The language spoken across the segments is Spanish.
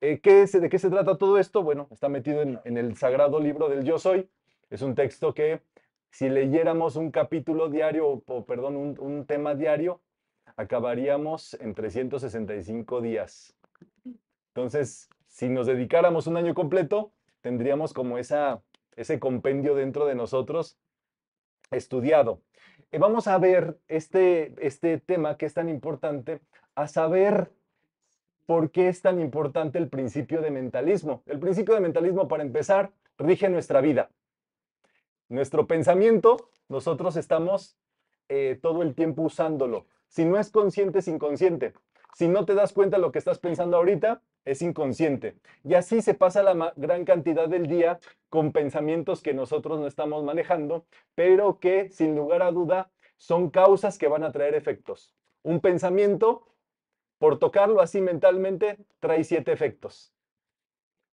Eh, ¿De qué se trata todo esto? Bueno, está metido en, el sagrado libro del Yo Soy. Es un texto que si leyéramos un capítulo diario, o perdón, un, tema diario, acabaríamos en 365 días. Entonces, si nos dedicáramos un año completo, tendríamos como esa, ese compendio dentro de nosotros estudiado. Eh, vamos a ver este, este tema que es tan importante, a saber por qué es tan importante el principio de mentalismo. El principio de mentalismo, para empezar, rige nuestra vida. Nuestro pensamiento, nosotros estamos eh, todo el tiempo usándolo. Si no es consciente, es inconsciente. Si no te das cuenta de lo que estás pensando ahorita, es inconsciente. Y así se pasa la gran cantidad del día con pensamientos que nosotros no estamos manejando, pero que sin lugar a duda son causas que van a traer efectos. Un pensamiento por tocarlo así mentalmente, trae siete efectos.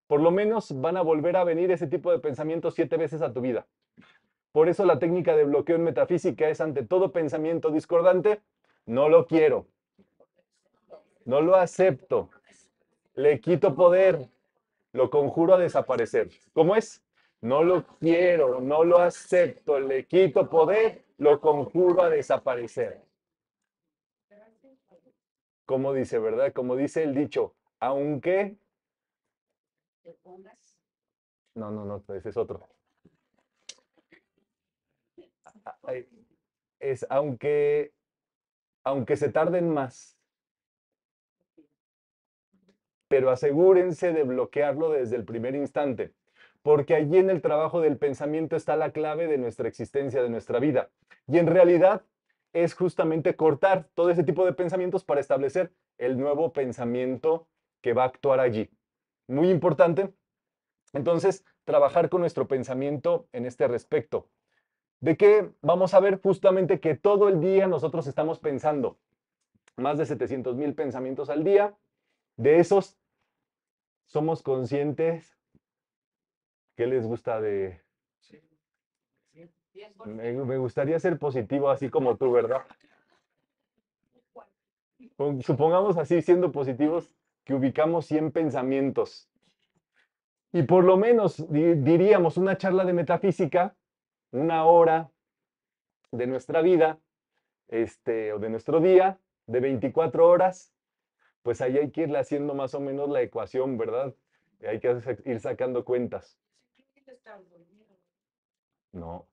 Por lo menos van a volver a venir ese tipo de pensamientos siete veces a tu vida. Por eso la técnica de bloqueo en metafísica es ante todo pensamiento discordante, no lo quiero, no lo acepto, le quito poder, lo conjuro a desaparecer. ¿Cómo es? No lo quiero, no lo acepto, le quito poder, lo conjuro a desaparecer como dice, ¿verdad? Como dice el dicho, aunque... No, no, no, ese es otro. Es aunque, aunque se tarden más, pero asegúrense de bloquearlo desde el primer instante, porque allí en el trabajo del pensamiento está la clave de nuestra existencia, de nuestra vida. Y en realidad es justamente cortar todo ese tipo de pensamientos para establecer el nuevo pensamiento que va a actuar allí. Muy importante, entonces, trabajar con nuestro pensamiento en este respecto. De que vamos a ver justamente que todo el día nosotros estamos pensando más de 700 mil pensamientos al día. De esos, somos conscientes. ¿Qué les gusta de me, gustaría ser positivo así como tú, ¿verdad? Supongamos así, siendo positivos, que ubicamos 100 pensamientos. Y por lo menos diríamos una charla de metafísica, una hora de nuestra vida, este, o de nuestro día, de 24 horas, pues ahí hay que irle haciendo más o menos la ecuación, ¿verdad? hay que ir sacando cuentas. No,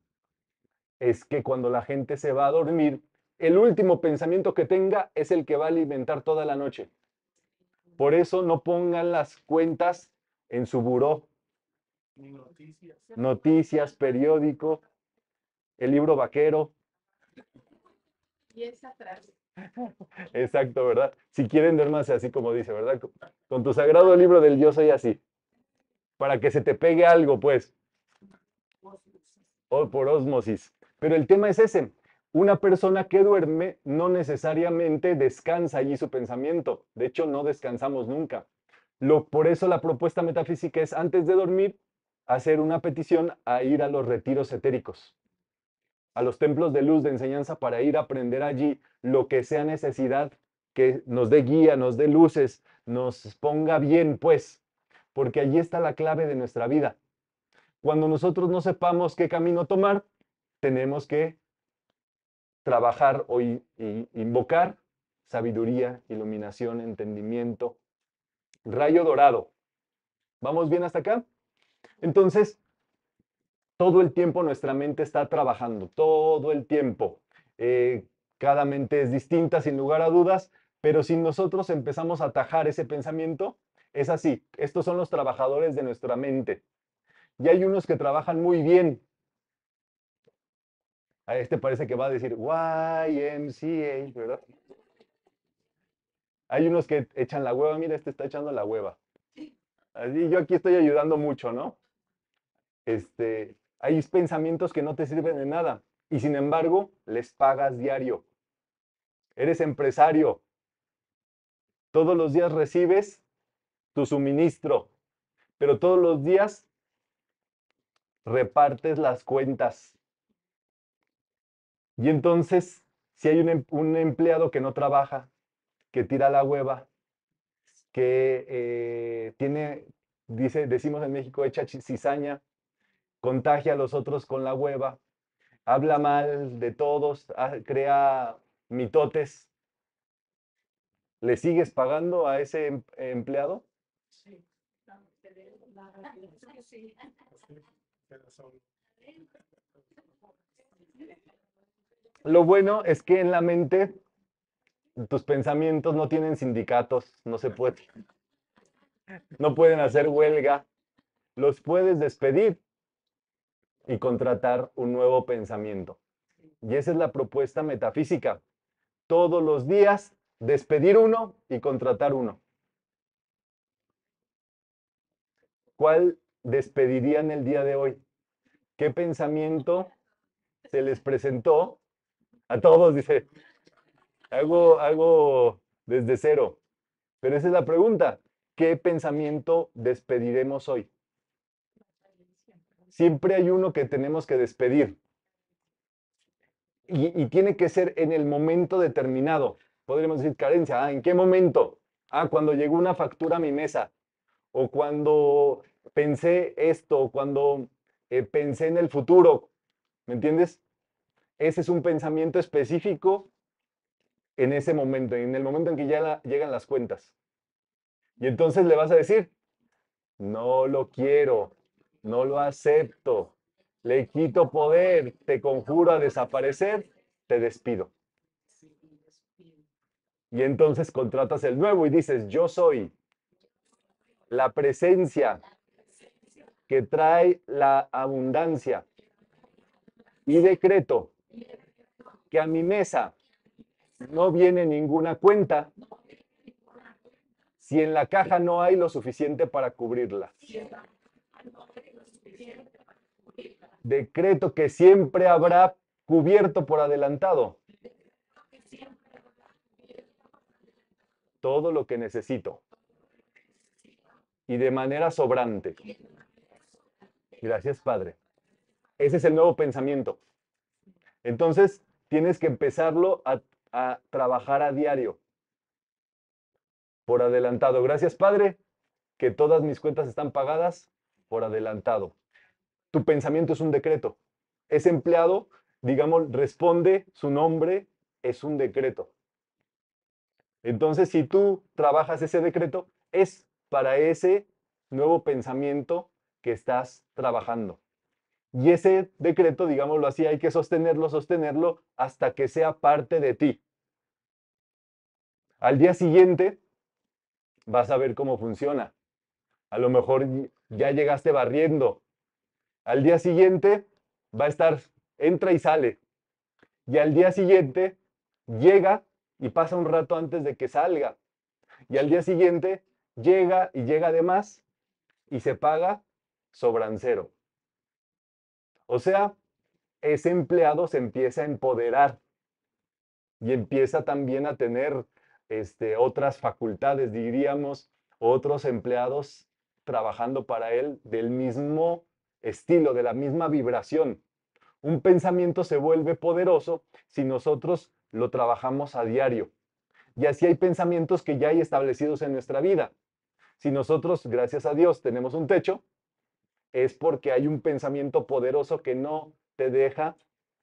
es que cuando la gente se va a dormir, el último pensamiento que tenga es el que va a alimentar toda la noche. Por eso no pongan las cuentas en su buró. Noticias. periódico, el libro vaquero. Y es atrás. Exacto, ¿verdad? Si quieren dormirse así como dice, ¿verdad? Con tu sagrado libro del Dios soy así. Para que se te pegue algo, pues. O por osmosis. Pero el tema es ese. Una persona que duerme no necesariamente descansa allí su pensamiento. De hecho, no descansamos nunca. Lo, por eso la propuesta metafísica es, antes de dormir, hacer una petición a ir a los retiros etéricos, a los templos de luz de enseñanza para ir a aprender allí lo que sea necesidad, que nos dé guía, nos dé luces, nos ponga bien, pues, porque allí está la clave de nuestra vida. Cuando nosotros no sepamos qué camino tomar, tenemos que trabajar o invocar sabiduría, iluminación, entendimiento. Rayo dorado. ¿Vamos bien hasta acá? Entonces, todo el tiempo nuestra mente está trabajando, todo el tiempo. Eh, cada mente es distinta, sin lugar a dudas, pero si nosotros empezamos a atajar ese pensamiento, es así. Estos son los trabajadores de nuestra mente. Y hay unos que trabajan muy bien, este parece que va a decir YMCA, ¿verdad? Hay unos que echan la hueva, mira, este está echando la hueva. yo aquí estoy ayudando mucho, ¿no? Este, hay pensamientos que no te sirven de nada y sin embargo les pagas diario. Eres empresario. Todos los días recibes tu suministro, pero todos los días repartes las cuentas. Y entonces, si hay em, un, empleado que no trabaja, que tira la hueva, que eh, tiene, dice, decimos en México, hecha cizaña, contagia a los otros con la hueva, habla mal de todos, crea mitotes. ¿Le sigues pagando a ese em, empleado? Sí. Lo bueno es que en la mente tus pensamientos no tienen sindicatos, no se puede. No pueden hacer huelga. Los puedes despedir y contratar un nuevo pensamiento. Y esa es la propuesta metafísica. Todos los días despedir uno y contratar uno. ¿Cuál despedirían el día de hoy? ¿Qué pensamiento se les presentó a todos, dice, hago, hago desde cero. Pero esa es la pregunta, ¿qué pensamiento despediremos hoy? Siempre hay uno que tenemos que despedir. Y, tiene que ser en el momento determinado. Podríamos decir carencia. Ah, ¿En qué momento? Ah, cuando llegó una factura a mi mesa. O cuando pensé esto. O cuando eh, pensé en el futuro. ¿Me entiendes? ese es un pensamiento específico en ese momento, en el momento en que ya llegan las cuentas. Y entonces le vas a decir, no lo quiero, no lo acepto, le quito poder, te conjuro a desaparecer, te despido. Y entonces contratas el nuevo y dices, yo soy la presencia que trae la abundancia y decreto que a mi mesa no viene ninguna cuenta si en la caja no hay lo suficiente para cubrirla. Decreto que siempre habrá cubierto por adelantado todo lo que necesito y de manera sobrante. Gracias, Padre. Ese es el nuevo pensamiento. Entonces, tienes que empezarlo a, trabajar a diario. Por adelantado. Gracias, Padre, que todas mis cuentas están pagadas por adelantado. Tu pensamiento es un decreto. Ese empleado, digamos, responde, su nombre es un decreto. Entonces, si tú trabajas ese decreto, es para ese nuevo pensamiento que estás trabajando. Y ese decreto, digámoslo así, hay que sostenerlo, sostenerlo hasta que sea parte de ti. Al día siguiente vas a ver cómo funciona. A lo mejor ya llegaste barriendo. Al día siguiente va a estar, entra y sale. Y al día siguiente llega y pasa un rato antes de que salga. Y al día siguiente llega y llega de más y se paga sobrancero. O sea, ese empleado se empieza a empoderar y empieza también a tener este, otras facultades, diríamos, otros empleados trabajando para él del mismo estilo, de la misma vibración. Un pensamiento se vuelve poderoso si nosotros lo trabajamos a diario. Y así hay pensamientos que ya hay establecidos en nuestra vida. Si nosotros, gracias a Dios, tenemos un techo, es porque hay un pensamiento poderoso que no te deja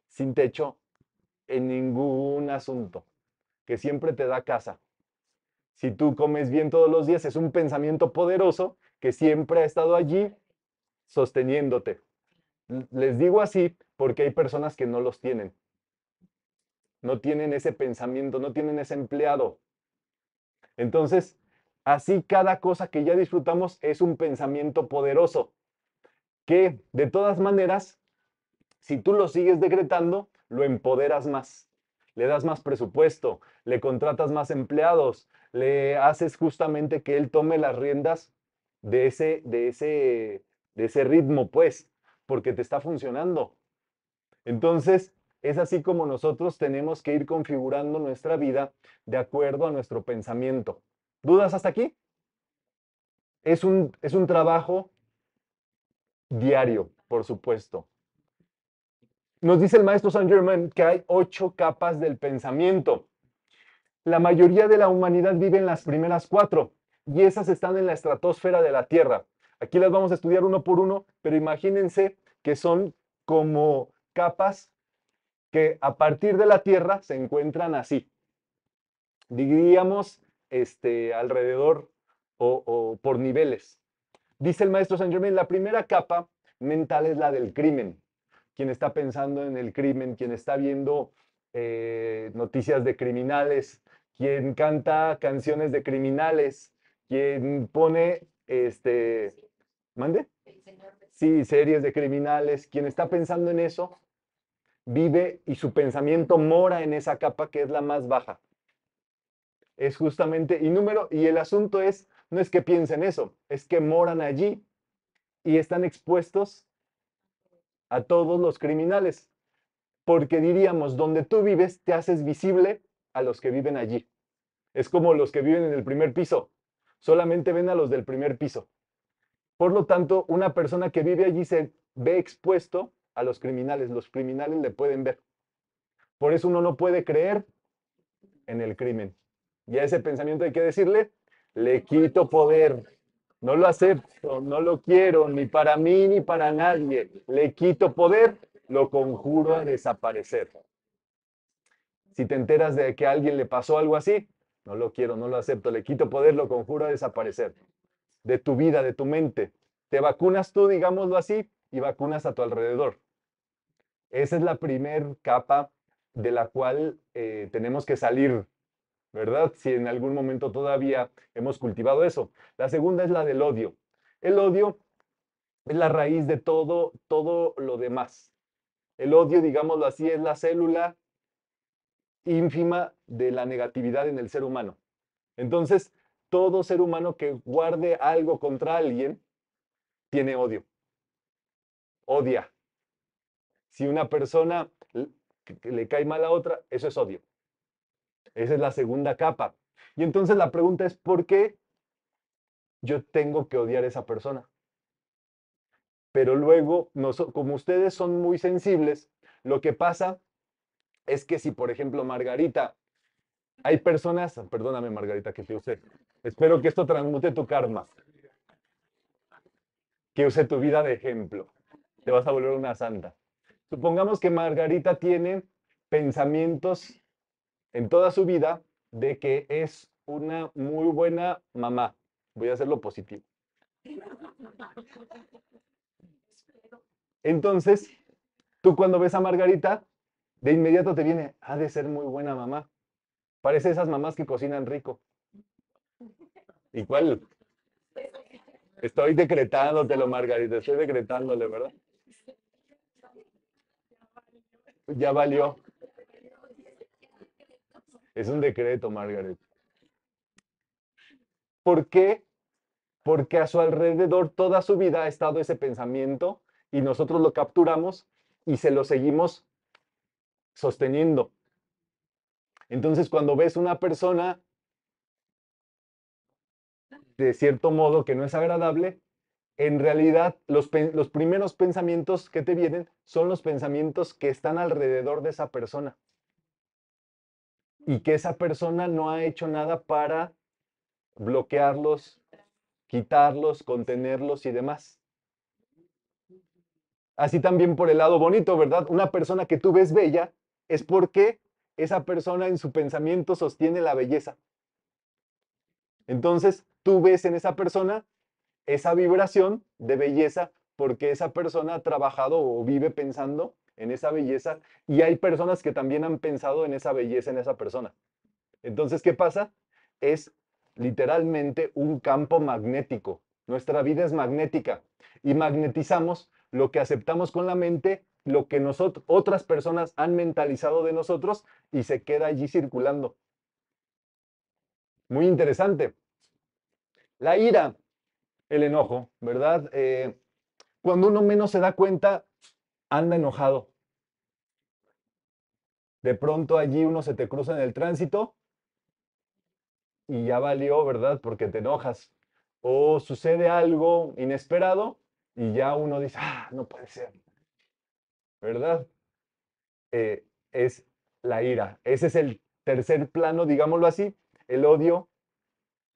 sin techo en ningún asunto, que siempre te da casa. Si tú comes bien todos los días, es un pensamiento poderoso que siempre ha estado allí sosteniéndote. Les digo así porque hay personas que no los tienen. No tienen ese pensamiento, no tienen ese empleado. Entonces, así cada cosa que ya disfrutamos es un pensamiento poderoso que de todas maneras, si tú lo sigues decretando, lo empoderas más, le das más presupuesto, le contratas más empleados, le haces justamente que él tome las riendas de ese, de ese, de ese ritmo, pues, porque te está funcionando. Entonces, es así como nosotros tenemos que ir configurando nuestra vida de acuerdo a nuestro pensamiento. ¿Dudas hasta aquí? Es un, es un trabajo diario, por supuesto. Nos dice el maestro Saint Germain que hay ocho capas del pensamiento. La mayoría de la humanidad vive en las primeras cuatro y esas están en la estratosfera de la Tierra. Aquí las vamos a estudiar uno por uno, pero imagínense que son como capas que a partir de la Tierra se encuentran así. Diríamos este, alrededor o por niveles. Dice el maestro Saint Germain, la primera capa mental es la del crimen. Quien está pensando en el crimen, quien está viendo eh, noticias de criminales, quien canta canciones de criminales, quien pone, este, mande. Sí, series de criminales. Quien está pensando en eso vive y su pensamiento mora en esa capa que es la más baja. Es justamente, y número, y el asunto es no es que piensen eso, es que moran allí y están expuestos a todos los criminales. Porque diríamos, donde tú vives te haces visible a los que viven allí. Es como los que viven en el primer piso, solamente ven a los del primer piso. Por lo tanto, una persona que vive allí se ve expuesto a los criminales, los criminales le pueden ver. Por eso uno no puede creer en el crimen. Y a ese pensamiento hay que decirle, le quito poder. No lo acepto, no lo quiero, ni para mí ni para nadie. Le quito poder, lo conjuro a desaparecer. Si te enteras de que a alguien le pasó algo así, no lo quiero, no lo acepto, le quito poder, lo conjuro a desaparecer. De tu vida, de tu mente. Te vacunas tú, digámoslo así, y vacunas a tu alrededor. Esa es la primer capa de la cual eh, tenemos que salir ¿verdad? Si en algún momento todavía hemos cultivado eso. La segunda es la del odio. El odio es la raíz de todo, todo lo demás. El odio, digámoslo así, es la célula ínfima de la negatividad en el ser humano. Entonces, todo ser humano que guarde algo contra alguien tiene odio. Odia. Si una persona le cae mal a otra, eso es odio. Esa es la segunda capa. Y entonces la pregunta es, ¿por qué yo tengo que odiar a esa persona? Pero luego, como ustedes son muy sensibles, lo que pasa es que si, por ejemplo, Margarita, hay personas, perdóname Margarita que te usé, espero que esto transmute tu karma, que use tu vida de ejemplo, te vas a volver una santa. Supongamos que Margarita tiene pensamientos en toda su vida de que es una muy buena mamá. Voy a hacerlo positivo. Entonces, tú cuando ves a Margarita, de inmediato te viene, ha de ser muy buena mamá. Parece esas mamás que cocinan rico. ¿Y cuál? Estoy decretándotelo, Margarita, estoy decretándole, ¿verdad? Ya valió. Es un decreto, Margaret. ¿Por qué? Porque a su alrededor toda su vida ha estado ese pensamiento y nosotros lo capturamos y se lo seguimos sosteniendo. Entonces, cuando ves una persona de cierto modo que no es agradable, en realidad los, los primeros pensamientos que te vienen son los pensamientos que están alrededor de esa persona y que esa persona no ha hecho nada para bloquearlos, quitarlos, contenerlos y demás. Así también por el lado bonito, ¿verdad? Una persona que tú ves bella es porque esa persona en su pensamiento sostiene la belleza. Entonces, tú ves en esa persona esa vibración de belleza porque esa persona ha trabajado o vive pensando en esa belleza y hay personas que también han pensado en esa belleza, en esa persona. Entonces, ¿qué pasa? Es literalmente un campo magnético. Nuestra vida es magnética y magnetizamos lo que aceptamos con la mente, lo que nosotros, otras personas han mentalizado de nosotros y se queda allí circulando. Muy interesante. La ira, el enojo, ¿verdad? Eh, cuando uno menos se da cuenta, anda enojado. De pronto allí uno se te cruza en el tránsito y ya valió, ¿verdad? Porque te enojas. O sucede algo inesperado y ya uno dice, ah, no puede ser. ¿Verdad? Eh, es la ira. Ese es el tercer plano, digámoslo así, el odio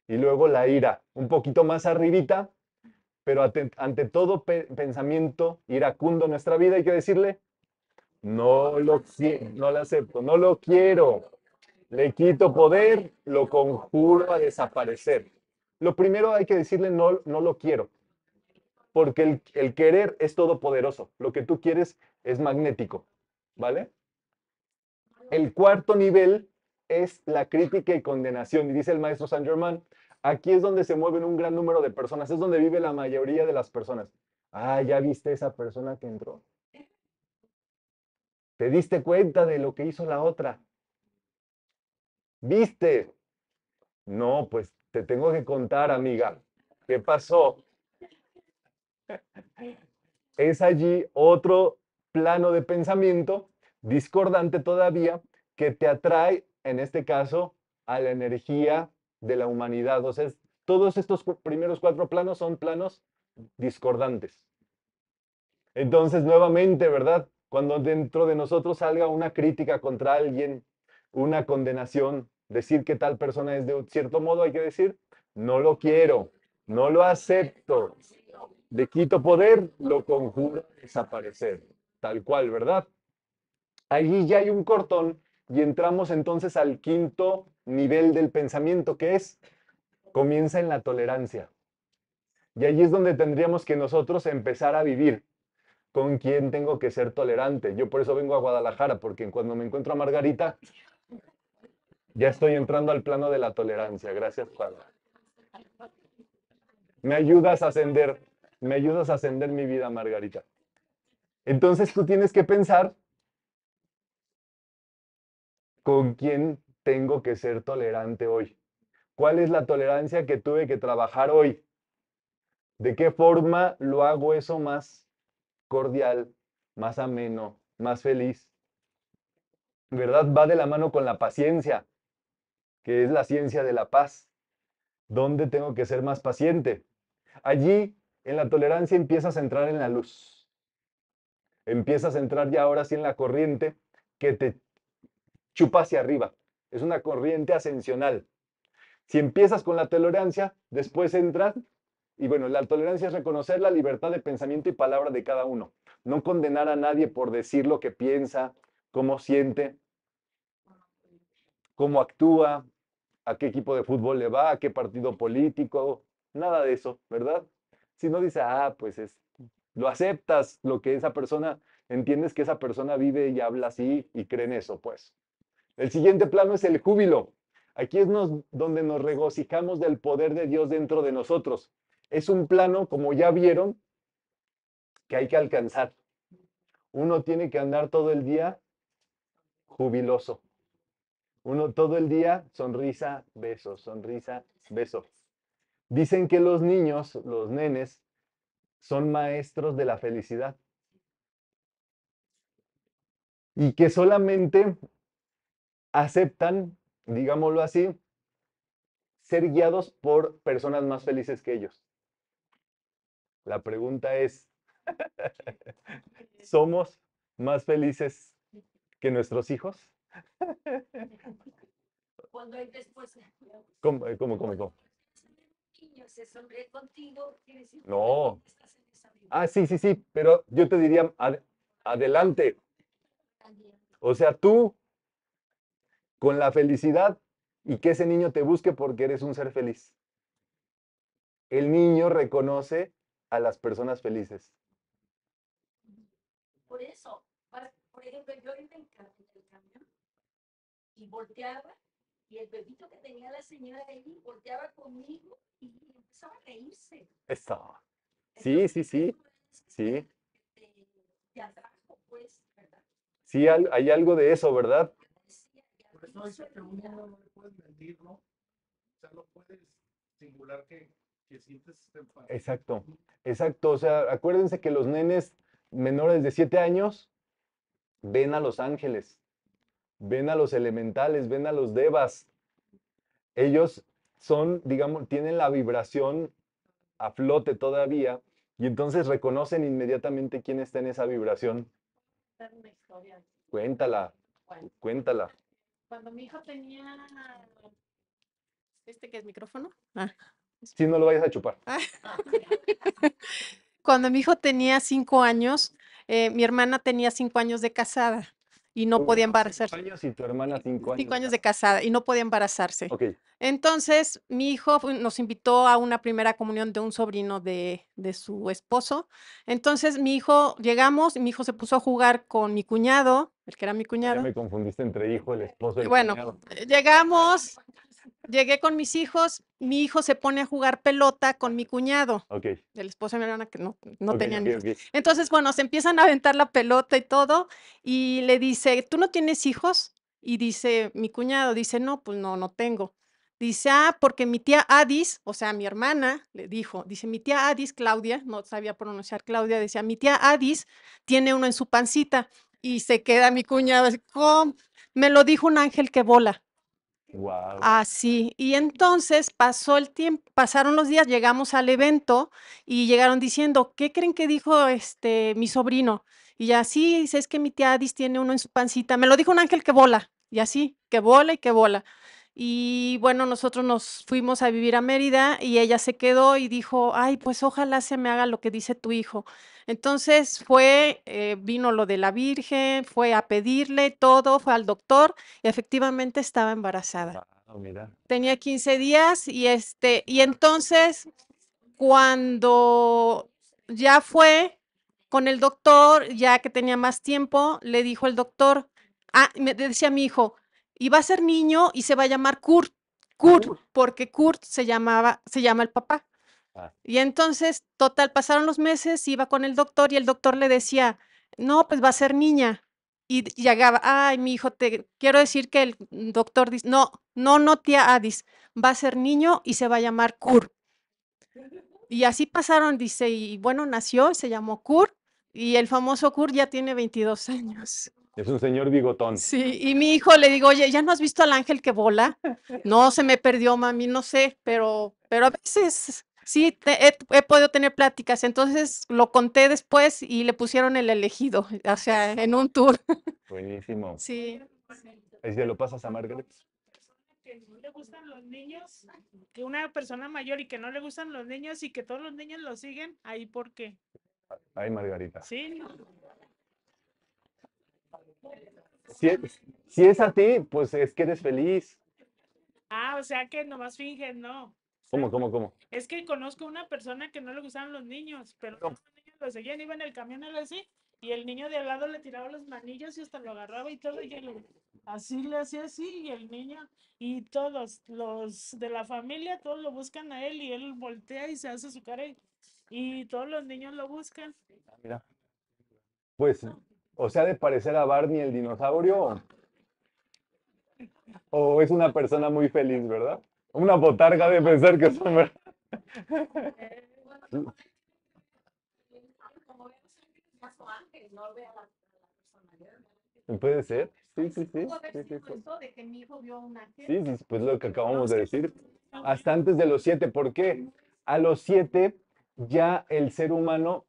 y luego la ira. Un poquito más arribita pero ante, todo pensamiento iracundo en nuestra vida hay que decirle, no lo, no lo acepto, no lo quiero, le quito poder, lo conjuro a desaparecer. Lo primero hay que decirle, no, no lo quiero, porque el, el querer es todopoderoso, lo que tú quieres es magnético, ¿vale? El cuarto nivel es la crítica y condenación, y dice el maestro San germain Aquí es donde se mueven un gran número de personas, es donde vive la mayoría de las personas. Ah, ya viste esa persona que entró. Te diste cuenta de lo que hizo la otra. ¿Viste? No, pues te tengo que contar, amiga, ¿qué pasó? Es allí otro plano de pensamiento discordante todavía que te atrae, en este caso, a la energía de la humanidad. O sea, todos estos primeros cuatro planos son planos discordantes. Entonces, nuevamente, ¿verdad? Cuando dentro de nosotros salga una crítica contra alguien, una condenación, decir que tal persona es de cierto modo, hay que decir, no lo quiero, no lo acepto, le quito poder, lo conjuro a desaparecer, tal cual, ¿verdad? Allí ya hay un cortón y entramos entonces al quinto nivel del pensamiento, que es, comienza en la tolerancia. Y allí es donde tendríamos que nosotros empezar a vivir. ¿Con quién tengo que ser tolerante? Yo por eso vengo a Guadalajara, porque cuando me encuentro a Margarita, ya estoy entrando al plano de la tolerancia. Gracias, Juan. Me ayudas a ascender, me ayudas a ascender mi vida, Margarita. Entonces tú tienes que pensar con quién tengo que ser tolerante hoy? ¿Cuál es la tolerancia que tuve que trabajar hoy? ¿De qué forma lo hago eso más cordial, más ameno, más feliz? ¿Verdad? Va de la mano con la paciencia, que es la ciencia de la paz. ¿Dónde tengo que ser más paciente? Allí, en la tolerancia, empiezas a entrar en la luz. Empiezas a entrar ya ahora sí en la corriente que te chupa hacia arriba, es una corriente ascensional. Si empiezas con la tolerancia, después entras, y bueno, la tolerancia es reconocer la libertad de pensamiento y palabra de cada uno, no condenar a nadie por decir lo que piensa, cómo siente, cómo actúa, a qué equipo de fútbol le va, a qué partido político, nada de eso, ¿verdad? Si no dice, ah, pues es, lo aceptas, lo que esa persona, entiendes que esa persona vive y habla así y cree en eso, pues. El siguiente plano es el júbilo. Aquí es donde nos regocijamos del poder de Dios dentro de nosotros. Es un plano, como ya vieron, que hay que alcanzar. Uno tiene que andar todo el día jubiloso. Uno todo el día sonrisa, beso, sonrisa, beso. Dicen que los niños, los nenes, son maestros de la felicidad. Y que solamente aceptan, digámoslo así, ser guiados por personas más felices que ellos. La pregunta es, ¿somos más felices que nuestros hijos? Cuando hay después... ¿Cómo, eh, cómo, cómo? no. Ah, sí, sí, sí, pero yo te diría, adelante. O sea, tú con la felicidad y que ese niño te busque porque eres un ser feliz. El niño reconoce a las personas felices. Por eso, por ejemplo, yo iba en el camión y volteaba y el bebito que tenía la señora de ahí volteaba conmigo y empezaba a reírse. Eso. Sí, sí, sí. Sí. Pues, sí, hay algo de eso, ¿verdad? le puedes ¿no? O sea, puedes Exacto, exacto. O sea, acuérdense que los nenes menores de 7 años ven a los ángeles, ven a los elementales, ven a los devas. Ellos son, digamos, tienen la vibración a flote todavía y entonces reconocen inmediatamente quién está en esa vibración. Cuéntala, cuéntala cuando mi hijo tenía este que es micrófono. Ah. Si no lo vayas a chupar. Ah. Cuando mi hijo tenía cinco años, eh, mi hermana tenía cinco años de casada y no podía embarazarse. Cinco años y tu hermana cinco años. Cinco años de casada y no podía embarazarse. Entonces, mi hijo nos invitó a una primera comunión de un sobrino de, de su esposo. Entonces, mi hijo, llegamos, mi hijo se puso a jugar con mi cuñado el que era mi ah, cuñado. Ya me confundiste entre hijo, el esposo y Bueno, eh, llegamos, llegué con mis hijos, mi hijo se pone a jugar pelota con mi cuñado. Ok. El esposo de mi hermana que no, no Entonces, bueno, se empiezan a aventar la pelota y todo, y le dice, ¿tú no tienes hijos? Y dice, mi cuñado dice, no, pues no, no tengo. Dice, ah, porque mi tía Adis, o sea, mi hermana, le dijo, dice, mi tía Adis, Claudia, no sabía pronunciar Claudia, decía, mi tía Adis tiene uno en su pancita. Y se queda mi cuñado oh, Me lo dijo un ángel que bola. Así. Y entonces pasó el tiempo, pasaron los días, llegamos al evento y llegaron diciendo, ¿qué creen que dijo este mi sobrino? Y así dice, es que mi tía Adis tiene uno en su pancita. Me lo dijo un ángel que bola. Y así, que bola y que bola. Y bueno, nosotros nos fuimos a vivir a Mérida y ella se quedó y dijo, ay, pues ojalá se me haga lo que dice tu hijo. Entonces fue, eh, vino lo de la Virgen, fue a pedirle todo, fue al doctor y efectivamente estaba embarazada. Tenía 15 días y este, y entonces cuando ya fue con el doctor, ya que tenía más tiempo, le dijo el doctor, ah, me decía mi hijo, iba a ser niño y se va a llamar Kurt, Kurt, porque Kurt se llamaba, se llama el papá. Ah. Y entonces, total, pasaron los meses, iba con el doctor y el doctor le decía, no, pues va a ser niña. Y llegaba, ay, mi hijo, te quiero decir que el doctor dice, no, no, no, tía Adis, va a ser niño y se va a llamar Kur. Y así pasaron, dice, y bueno, nació y se llamó Kur, y el famoso Kur ya tiene 22 años. Es un señor bigotón. Sí, y mi hijo le digo, oye, ¿ya no has visto al ángel que vuela No, se me perdió, mami, no sé, pero, pero a veces Sí, te, he, podido tener pláticas, entonces lo conté después y le pusieron el elegido, eh, o sea, en un tour. Buenísimo. Sí. ¿Y se lo pasas a Margaret? que le gustan los niños, que una persona mayor y que no le gustan los niños y que todos los niños lo siguen, ahí por qué. Ahí, Margarita. Sí. Si es, si es a ti, pues es que eres feliz. Ah, o sea que nomás fingen, no. ¿Cómo, cómo, cómo? Es que conozco una persona que no le gustaban los niños, pero los niños lo seguían, iba en el camión así, y el niño de al lado le tiraba los manillos y hasta lo agarraba y todo, y así le hacía así, y el niño, y todos los de la familia, todos lo buscan a él, y él voltea y se hace su cara, y, todos los niños lo buscan. Ah, mira. Pues, o sea, de parecer a Barney el dinosaurio, o es una persona muy feliz, ¿verdad? Una botarga de pensar que son verdad. Puede ser, sí, sí, sí. Sí, sí, pues lo que acabamos de decir. Hasta antes de los siete, ¿por qué? A los siete ya el ser humano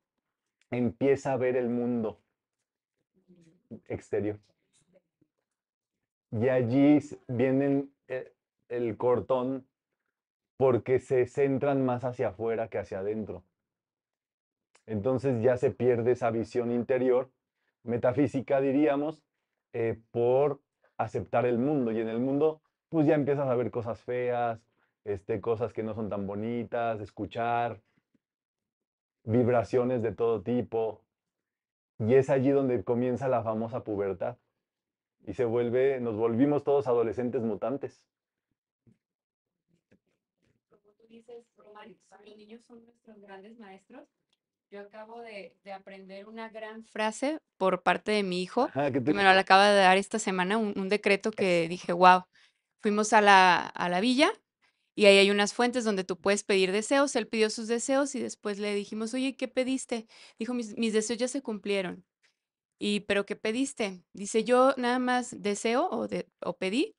empieza a ver el mundo exterior. Y allí vienen eh, el cortón porque se centran más hacia afuera que hacia adentro. Entonces ya se pierde esa visión interior, metafísica diríamos, eh, por aceptar el mundo. Y en el mundo, pues ya empiezas a ver cosas feas, este, cosas que no son tan bonitas, escuchar, vibraciones de todo tipo. Y es allí donde comienza la famosa pubertad. Y se vuelve, nos volvimos todos adolescentes mutantes. Los niños son nuestros grandes maestros. Yo acabo de, aprender una gran frase por parte de mi hijo, que, me lo acaba de dar esta semana, un, decreto que dije, wow, fuimos a la, a la villa y ahí hay unas fuentes donde tú puedes pedir deseos. Él pidió sus deseos y después le dijimos, oye, ¿qué pediste? Dijo, mis, deseos ya se cumplieron. Y, ¿pero qué pediste? Dice, yo nada más deseo o, o pedí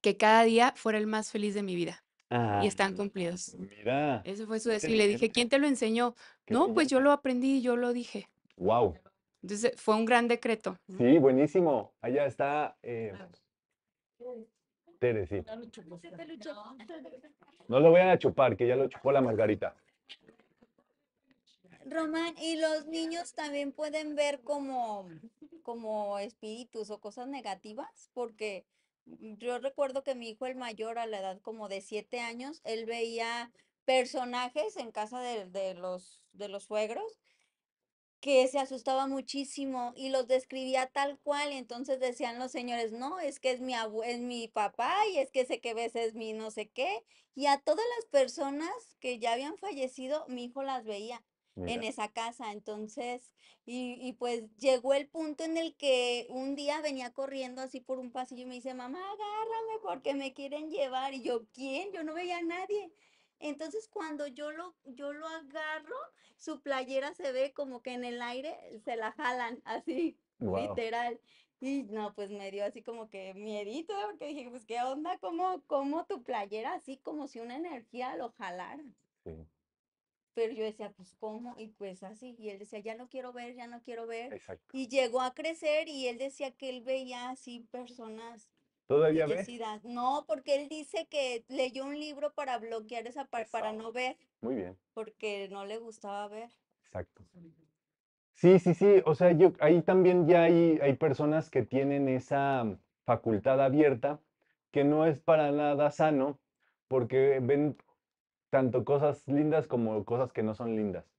que cada día fuera el más feliz de mi vida y están cumplidos. Mira. Eso fue su decir. Y le dije, ¿quién te lo enseñó? No, pues yo lo aprendí, y yo lo dije. Wow. Entonces fue un gran decreto. Sí, buenísimo. Allá está eh, Tere, sí. No lo voy a chupar, que ya lo chupó la Margarita. Román, y los niños también pueden ver como, como espíritus o cosas negativas, porque yo recuerdo que mi hijo el mayor a la edad como de siete años, él veía personajes en casa de, los, de los suegros que se asustaba muchísimo y los describía tal cual y entonces decían los señores, no, es que es mi es mi papá y es que ese que ves es mi no sé qué. Y a todas las personas que ya habían fallecido, mi hijo las veía en esa casa. Entonces, y, pues llegó el punto en el que un día venía corriendo así por un pasillo y me dice, mamá, agárrame porque me quieren llevar. Y yo, ¿quién? Yo no veía a nadie. Entonces cuando yo lo, yo lo agarro, su playera se ve como que en el aire se la jalan así, literal. Y no, pues me dio así como que miedito, ¿eh? porque dije, pues qué onda, como, como tu playera, así como si una energía lo jalara. Sí. Pero yo decía, pues cómo, y pues así. Y él decía, ya no quiero ver, ya no quiero ver. Exacto. Y llegó a crecer y él decía que él veía así personas. ¿Todavía ve? No, porque él dice que leyó un libro para bloquear esa parte, para no ver. Muy bien. Porque no le gustaba ver. Exacto. Sí, sí, sí. O sea, yo, ahí también ya hay, hay personas que tienen esa mm, facultad abierta que no es para nada sano porque ven tanto cosas lindas como cosas que no son lindas.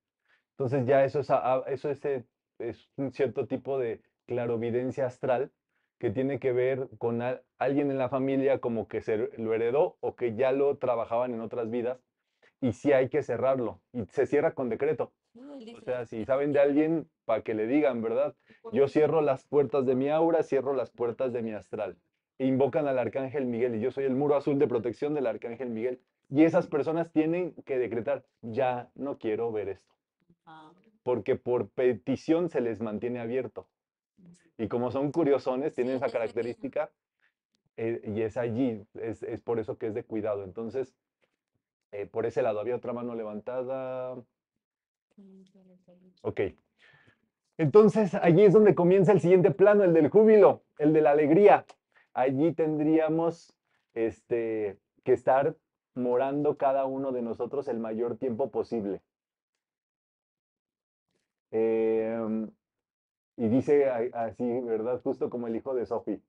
Entonces ya eso es, ah, eso es, eh, es un cierto tipo de clarovidencia astral que tiene que ver con alguien en la familia como que se lo heredó o que ya lo trabajaban en otras vidas y sí hay que cerrarlo y se cierra con decreto. O sea, si saben de alguien, para que le digan, ¿verdad? Yo cierro las puertas de mi aura, cierro las puertas de mi astral. invocan al arcángel Miguel y yo soy el muro azul de protección del arcángel Miguel. Y esas personas tienen que decretar, ya no quiero ver esto. Ah. Porque por petición se les mantiene abierto. Y como son curiosones, tienen esa pues, característica eh, y es allí, es, por eso que es de cuidado. Entonces, eh, por ese lado, había otra mano levantada. Ok. Entonces, allí es donde comienza el siguiente plano, el del júbilo, el de la alegría. Allí tendríamos este, que estar morando cada uno de nosotros el mayor tiempo posible. Em, y dice así, ¿verdad? Justo como el hijo de Sophie.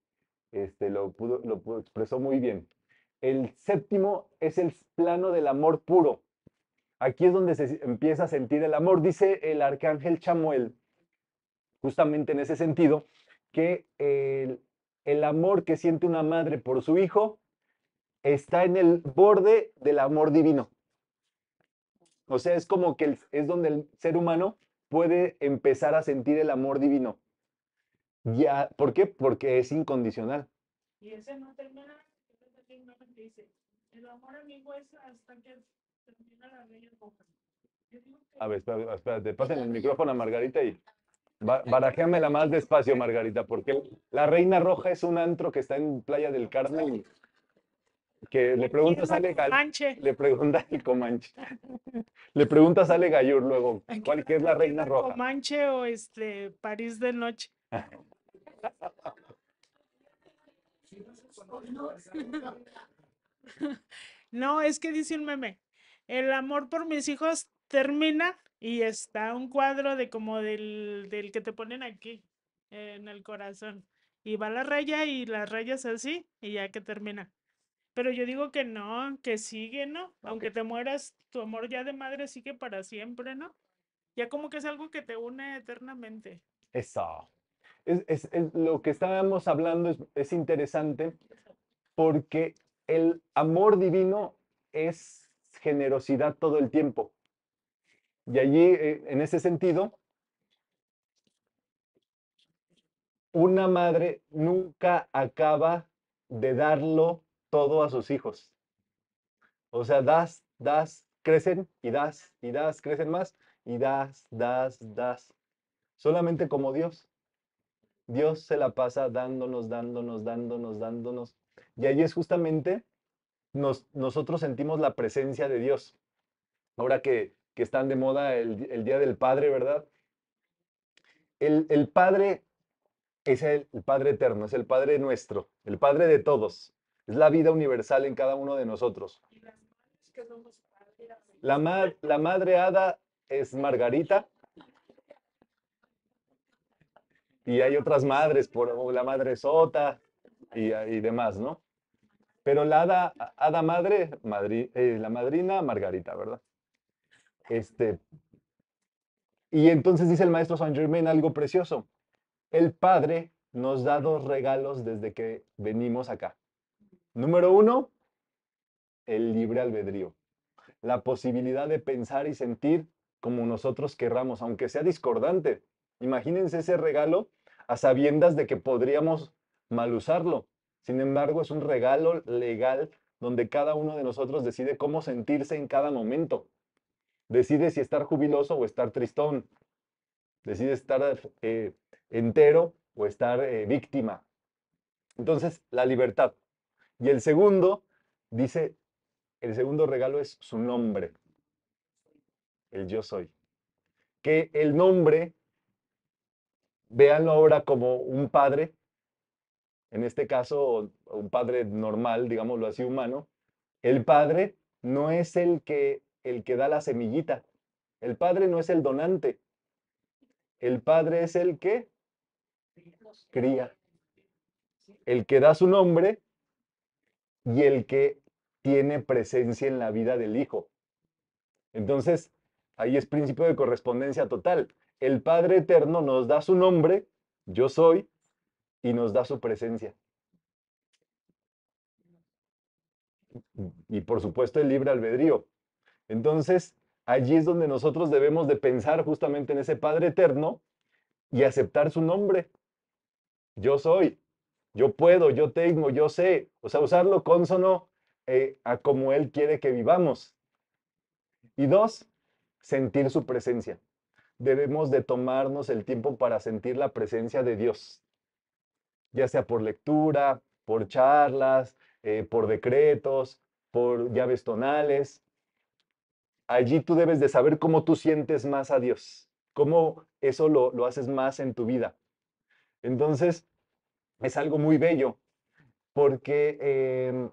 Este, lo, pudo, lo expresó muy bien. El séptimo es el plano del amor puro. Aquí es donde se empieza a sentir el amor. Dice el arcángel Chamuel, justamente en ese sentido, que el, el amor que siente una madre por su hijo está en el borde del amor divino. O sea, es como que es donde el ser humano puede empezar a sentir el amor divino. Ya, ¿Por qué? Porque es incondicional. Y ese no termina, el amor amigo es hasta que termina la Reina boca. A ver, espérate, espérate, pasen el micrófono a Margarita y barajéamela más despacio, Margarita, porque la Reina Roja es un antro que está en Playa del Carmen que le pregunta a Comanche. Le pregunta al Comanche. le preguntas a luego, ¿cuál que es la reina roja? Comanche o este París de noche. no, es que dice un meme. El amor por mis hijos termina y está un cuadro de como del, del que te ponen aquí, en el corazón. Y va la raya y las rayas así y ya que termina. Pero yo digo que no, que sigue, ¿no? Aunque te mueras, tu amor ya de madre sigue para siempre, ¿no? Ya como que es algo que te une eternamente. Eso. Es, lo que estábamos hablando es, es interesante porque el amor divino es generosidad todo el tiempo. Y allí, eh, en ese sentido, una madre nunca acaba de darlo todo a sus hijos. O sea, das, das, crecen y das, y das, crecen más, y das, das, das. Solamente como Dios. Dios se la pasa dándonos, dándonos, dándonos, dándonos. Y ahí es justamente nos, nosotros sentimos la presencia de Dios. Ahora que, están de moda el, Día del Padre, ¿verdad? El, Padre es el Padre eterno, es el Padre nuestro, el Padre de todos. Es la vida universal en cada uno de nosotros. La, la madre hada es Margarita. Y hay otras madres, por la madre sota y, demás, ¿no? Pero la hada, madre, eh, la madrina Margarita, ¿verdad? Este, y entonces dice el maestro San Germain algo precioso. El Padre nos da dos regalos desde que venimos acá. Número uno, el libre albedrío. La posibilidad de pensar y sentir como nosotros querramos, aunque sea discordante. Imagínense ese regalo a sabiendas de que podríamos mal usarlo. Sin embargo, es un regalo legal donde cada uno de nosotros decide cómo sentirse en cada momento. Decide si estar jubiloso o estar tristón. Decide estar eh, entero o estar eh, víctima. Entonces, la libertad. Y el segundo, dice, el segundo regalo es su nombre, el yo soy. Que el nombre, véanlo ahora como un padre, en este caso un padre normal, digámoslo así, humano, el padre no es el que, el que da la semillita, el padre no es el donante, el padre es el que cría. El que da su nombre y el que tiene presencia en la vida del hijo. Entonces, ahí es principio de correspondencia total. El Padre Eterno nos da su nombre, yo soy, y nos da su presencia. Y por supuesto el libre albedrío. Entonces, allí es donde nosotros debemos de pensar justamente en ese Padre Eterno y aceptar su nombre. Yo soy yo puedo, yo tengo, yo sé. O sea, usarlo consono eh, a como Él quiere que vivamos. Y dos, sentir su presencia. Debemos de tomarnos el tiempo para sentir la presencia de Dios, ya sea por lectura, por charlas, eh, por decretos, por llaves tonales. Allí tú debes de saber cómo tú sientes más a Dios, cómo eso lo, lo haces más en tu vida. Entonces, es algo muy bello, porque em,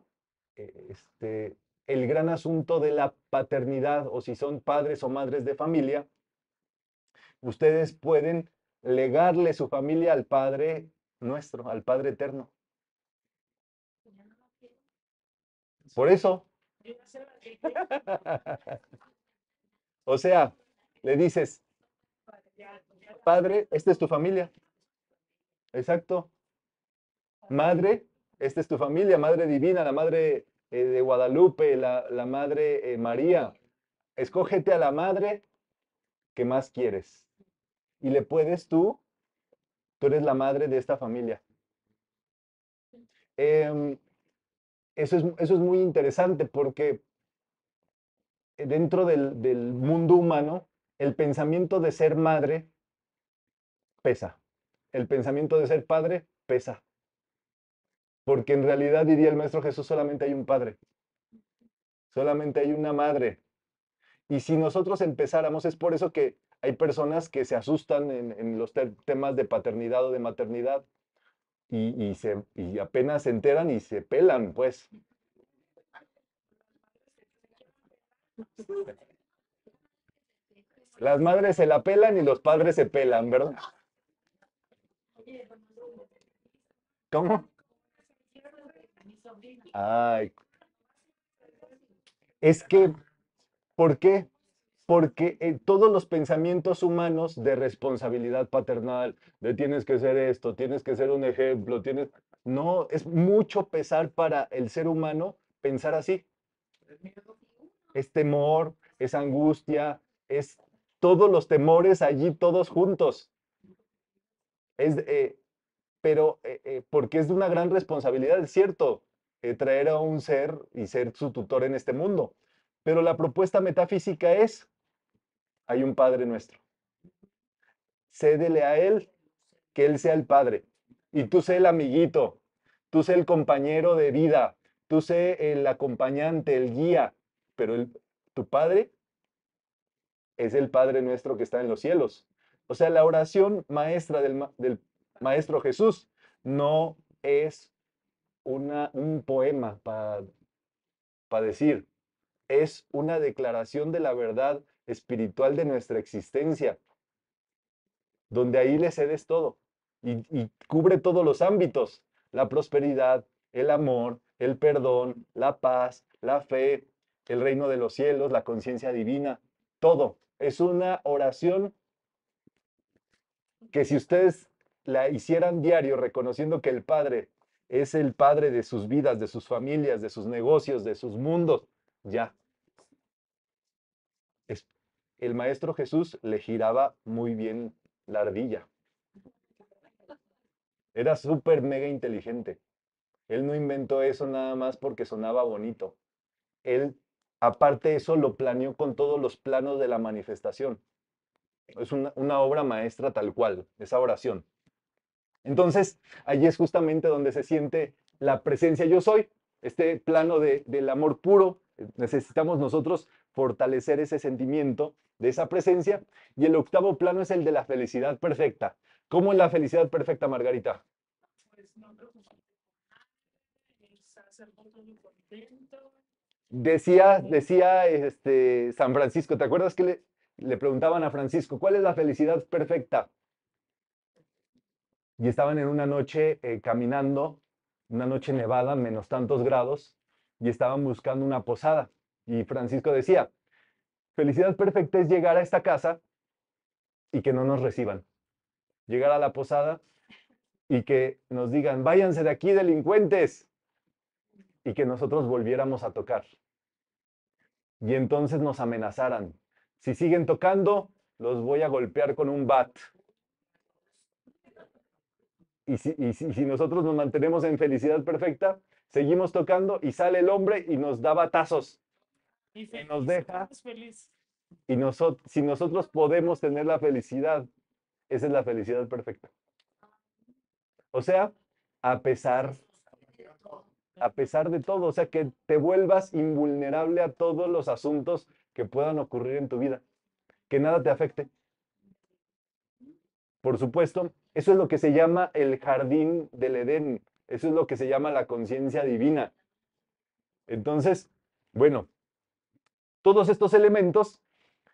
e, este, el gran asunto de la paternidad, o si son padres o madres de familia, ustedes pueden legarle su familia al Padre nuestro, al Padre eterno. Por eso. o sea, le dices, Padre, esta es tu familia. Exacto madre, esta es tu familia, madre divina, la madre eh, de Guadalupe, la, madre eh, María. Escógete a la madre que más quieres. Y le puedes tú, tú eres la madre de esta familia. Em, eso, es, eso es muy interesante porque dentro del, del mundo humano, el pensamiento de ser madre pesa. El pensamiento de ser padre pesa porque en realidad, diría el Maestro Jesús, solamente hay un Padre, solamente hay una Madre. Y si nosotros empezáramos, es por eso que hay personas que se asustan en, los temas de paternidad o de maternidad y, se, y apenas se enteran y se pelan, pues. Las madres se la pelan y los padres se pelan, ¿verdad? ¿Cómo? Ay. Es que, ¿por qué? Porque eh, todos los pensamientos humanos de responsabilidad paternal, de tienes que ser esto, tienes que ser un ejemplo, tienes... No, es mucho pesar para el ser humano pensar así. Es temor, es angustia, es todos los temores allí todos juntos. Es, eh, pero eh, porque es de una gran responsabilidad, es cierto, eh, traer a un ser y ser su tutor en este mundo. Pero la propuesta metafísica es, hay un Padre nuestro. Cédele a Él, que Él sea el Padre. Y tú sé el amiguito, tú sé el compañero de vida, tú sé el acompañante, el guía, pero el, tu Padre es el Padre nuestro que está en los cielos. O sea, la oración maestra del, del Maestro Jesús no es un poema para para decir. Es una declaración de la verdad espiritual de nuestra existencia, donde ahí le cedes todo y cubre todos los ámbitos, la prosperidad, el amor, el perdón, la paz, la fe, el reino de los cielos, la conciencia divina, todo. Es una oración que si ustedes la hicieran diario reconociendo que el Padre es el Padre de sus vidas, de sus familias, de sus negocios, de sus mundos. Ya. el Maestro Jesús le giraba muy bien la ardilla. Era súper mega inteligente. Él no inventó eso nada más porque sonaba bonito. Él, aparte de eso, lo planeó con todos los planos de la manifestación. Es una obra maestra tal cual, esa oración. Entonces, allí es justamente donde se siente la presencia yo soy, este plano del amor puro. Necesitamos nosotros fortalecer ese sentimiento de esa presencia. Y el octavo plano es el de la felicidad perfecta. ¿Cómo es la felicidad perfecta, Margarita? Pues, decía, decía este, San Francisco, ¿te acuerdas que le preguntaban a Francisco, ¿cuál es la felicidad perfecta? y estaban en una noche eh, caminando, una noche nevada, menos tantos grados, y estaban buscando una posada. Y Francisco decía, felicidad perfecta es llegar a esta casa y que no nos reciban. Llegar a la posada y que nos digan, váyanse de aquí delincuentes, y que nosotros volviéramos a tocar. Y entonces nos amenazaran, si siguen tocando, los voy a golpear con un bat. Y si, nosotros nos mantenemos en felicidad perfecta, seguimos tocando y sale el hombre y nos da batazos. Y, nos deja. Feliz. Y nosotros, si nosotros podemos tener la felicidad, esa es la felicidad perfecta. O sea, a pesar, a pesar de todo, o sea, que te vuelvas invulnerable a todos los asuntos que puedan ocurrir en tu vida, que nada te afecte. Por supuesto, eso es lo que se llama el jardín del Edén. Eso es lo que se llama la conciencia divina. Entonces, bueno, todos estos elementos,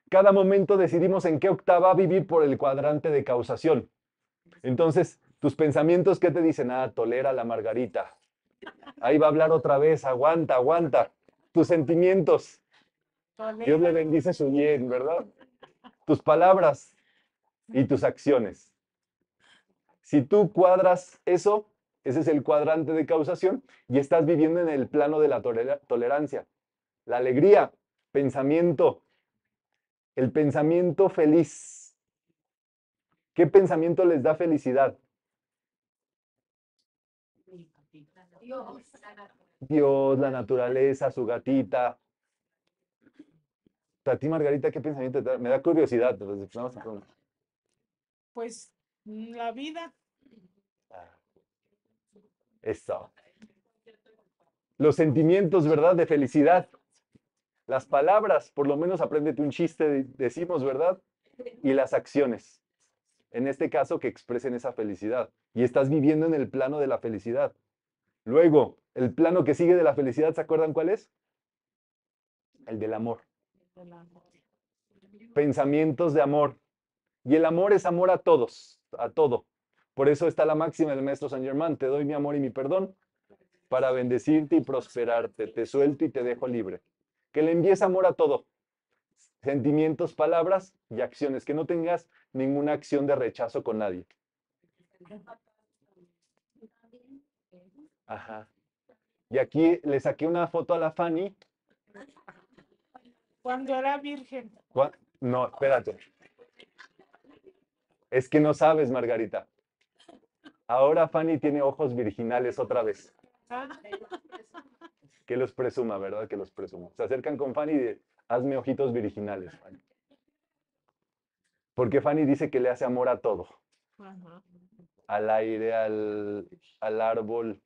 cada momento decidimos en qué octava vivir por el cuadrante de causación. Entonces, tus pensamientos, ¿qué te dicen? Ah, tolera la margarita. Ahí va a hablar otra vez, aguanta, aguanta. Tus sentimientos. Dios le bendice su bien, ¿verdad? Tus palabras y tus acciones. Si tú cuadras eso, ese es el cuadrante de causación y estás viviendo en el plano de la tolerancia. La alegría, pensamiento, el pensamiento feliz. ¿Qué pensamiento les da felicidad? Dios, la naturaleza, su gatita. A ti, Margarita, ¿qué pensamiento te da? Me da curiosidad. Pues, pues la vida. Eso. Los sentimientos, ¿verdad? De felicidad. Las palabras, por lo menos apréndete un chiste, decimos, ¿verdad? Y las acciones. En este caso, que expresen esa felicidad. Y estás viviendo en el plano de la felicidad. Luego, el plano que sigue de la felicidad, ¿se acuerdan cuál es? El del amor. Pensamientos de amor. Y el amor es amor a todos, a todo. Por eso está la máxima del maestro San Germán, te doy mi amor y mi perdón para bendecirte y prosperarte, te suelto y te dejo libre. Que le envíes amor a todo, sentimientos, palabras y acciones, que no tengas ninguna acción de rechazo con nadie. Ajá. Y aquí le saqué una foto a la Fanny. Cuando era virgen. No, espérate. Es que no sabes, Margarita. Ahora Fanny tiene ojos virginales otra vez. Que los presuma, ¿verdad? Que los presuma. Se acercan con Fanny y hazme ojitos virginales, Porque Fanny dice que le hace amor a todo. Al aire, al, árbol.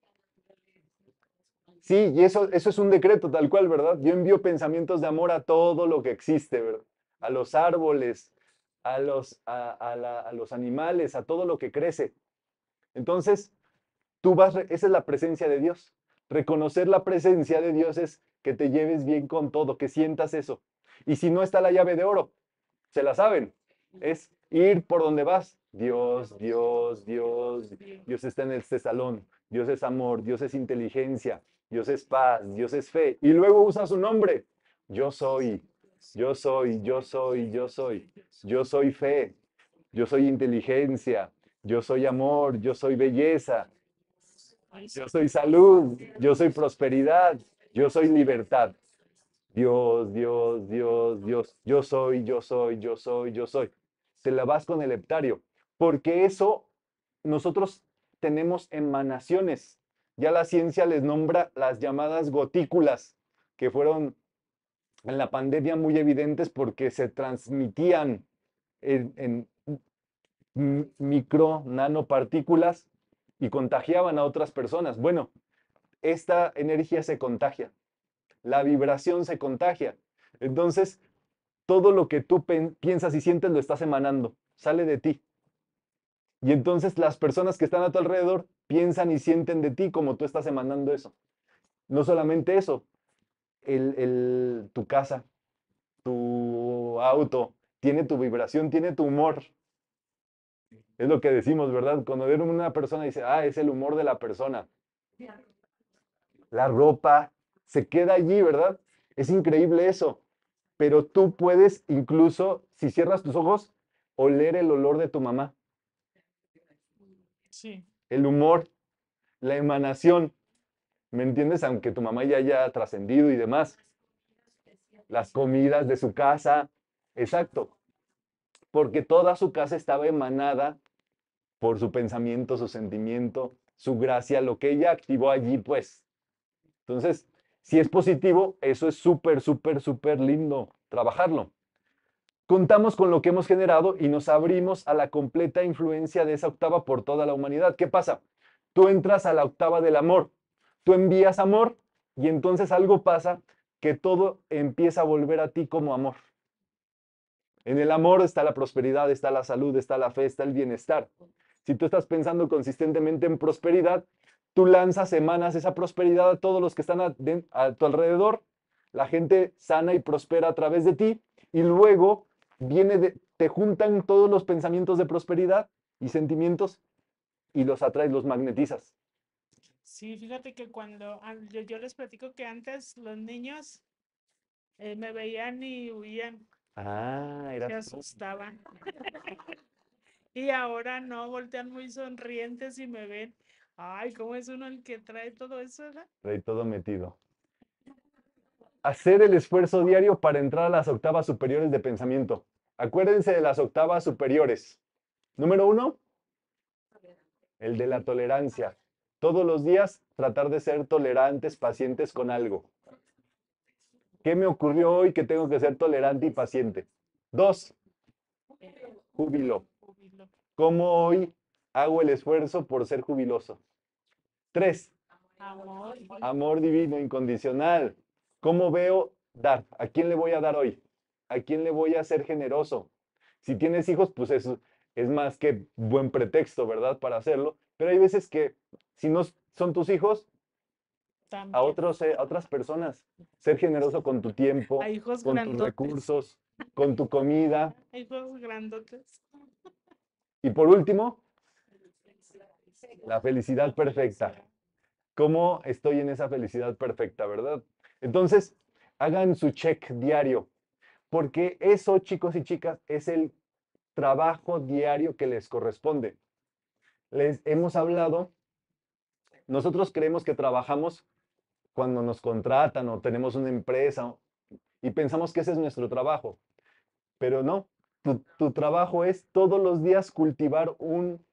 Sí, y eso, eso es un decreto tal cual, ¿verdad? Yo envío pensamientos de amor a todo lo que existe, ¿verdad? A los árboles, a los, a los animales, a todo lo que crece. Entonces, tú vas, esa es la presencia de Dios. Reconocer la presencia de Dios es que te lleves bien con todo, que sientas eso. Y si no está la llave de oro, se la saben. Es ir por donde vas. Dios, Dios, Dios. Dios está en este salón. Dios es amor. Dios es inteligencia. Dios es paz. Dios es fe. Y luego usa su nombre. Yo soy. Yo soy. Yo soy. Yo soy. Yo soy fe. Yo soy inteligencia yo soy amor, yo soy belleza, yo soy salud, yo soy prosperidad, yo soy libertad. Dios, Dios, Dios, Dios, yo soy, yo soy, yo soy, yo soy. Te la vas con el heptario, porque eso nosotros tenemos emanaciones. Ya la ciencia les nombra las llamadas gotículas, que fueron en la pandemia muy evidentes porque se transmitían en, micro, nanopartículas y contagiaban a otras personas. Bueno, esta energía se contagia, la vibración se contagia. Entonces, todo lo que tú piensas y sientes lo estás emanando, sale de ti. Y entonces las personas que están a tu alrededor piensan y sienten de ti como tú estás emanando eso. No solamente eso, tu casa, tu auto, tiene tu vibración, tiene tu humor, es lo que decimos, ¿verdad? Cuando vieron una persona dice, ah, es el humor de la persona. La ropa se queda allí, ¿verdad? Es increíble eso. Pero tú puedes incluso, si cierras tus ojos, oler el olor de tu mamá. Sí. El humor, la emanación. ¿Me entiendes? Aunque tu mamá ya haya trascendido y demás. Las comidas de su casa. Exacto. Porque toda su casa estaba emanada por su pensamiento, su sentimiento, su gracia, lo que ella activó allí, pues. Entonces, si es positivo, eso es súper, súper, súper lindo trabajarlo. Contamos con lo que hemos generado y nos abrimos a la completa influencia de esa octava por toda la humanidad. ¿Qué pasa? Tú entras a la octava del amor, tú envías amor y entonces algo pasa que todo empieza a volver a ti como amor. En el amor está la prosperidad, está la salud, está la fe, está el bienestar. Si tú estás pensando consistentemente en prosperidad, tú lanzas semanas esa prosperidad a todos los que están a, tu alrededor. La gente sana y prospera a través de ti y luego viene de, te juntan todos los pensamientos de prosperidad y sentimientos y los atraes, los magnetizas. Sí, fíjate que cuando yo, les platico que antes los niños eh, me veían y huían. Ah, era. Se asustaban. y ahora no, voltean muy sonrientes y me ven. Ay, ¿cómo es uno el que trae todo eso? Trae todo metido. Hacer el esfuerzo diario para entrar a las octavas superiores de pensamiento. Acuérdense de las octavas superiores. Número uno, el de la tolerancia. Todos los días tratar de ser tolerantes, pacientes con algo. ¿Qué me ocurrió hoy que tengo que ser tolerante y paciente? Dos, júbilo. ¿Cómo hoy hago el esfuerzo por ser jubiloso? Tres, amor, divino, incondicional. ¿Cómo veo dar? ¿A quién le voy a dar hoy? ¿A quién le voy a ser generoso? Si tienes hijos, pues eso es más que buen pretexto, ¿verdad? Para hacerlo. Pero hay veces que si no son tus hijos, a, otros, eh, otras personas, ser generoso con tu tiempo, con tus recursos, con tu comida. hijos grandotes. Y por último, la felicidad perfecta. ¿Cómo estoy en esa felicidad perfecta, verdad? Entonces, hagan su check diario, porque eso, chicos y chicas, es el trabajo diario que les corresponde. Les hemos hablado, nosotros creemos que trabajamos cuando nos contratan o tenemos una empresa y pensamos que ese es nuestro trabajo, pero no, tu, trabajo es todos los días cultivar un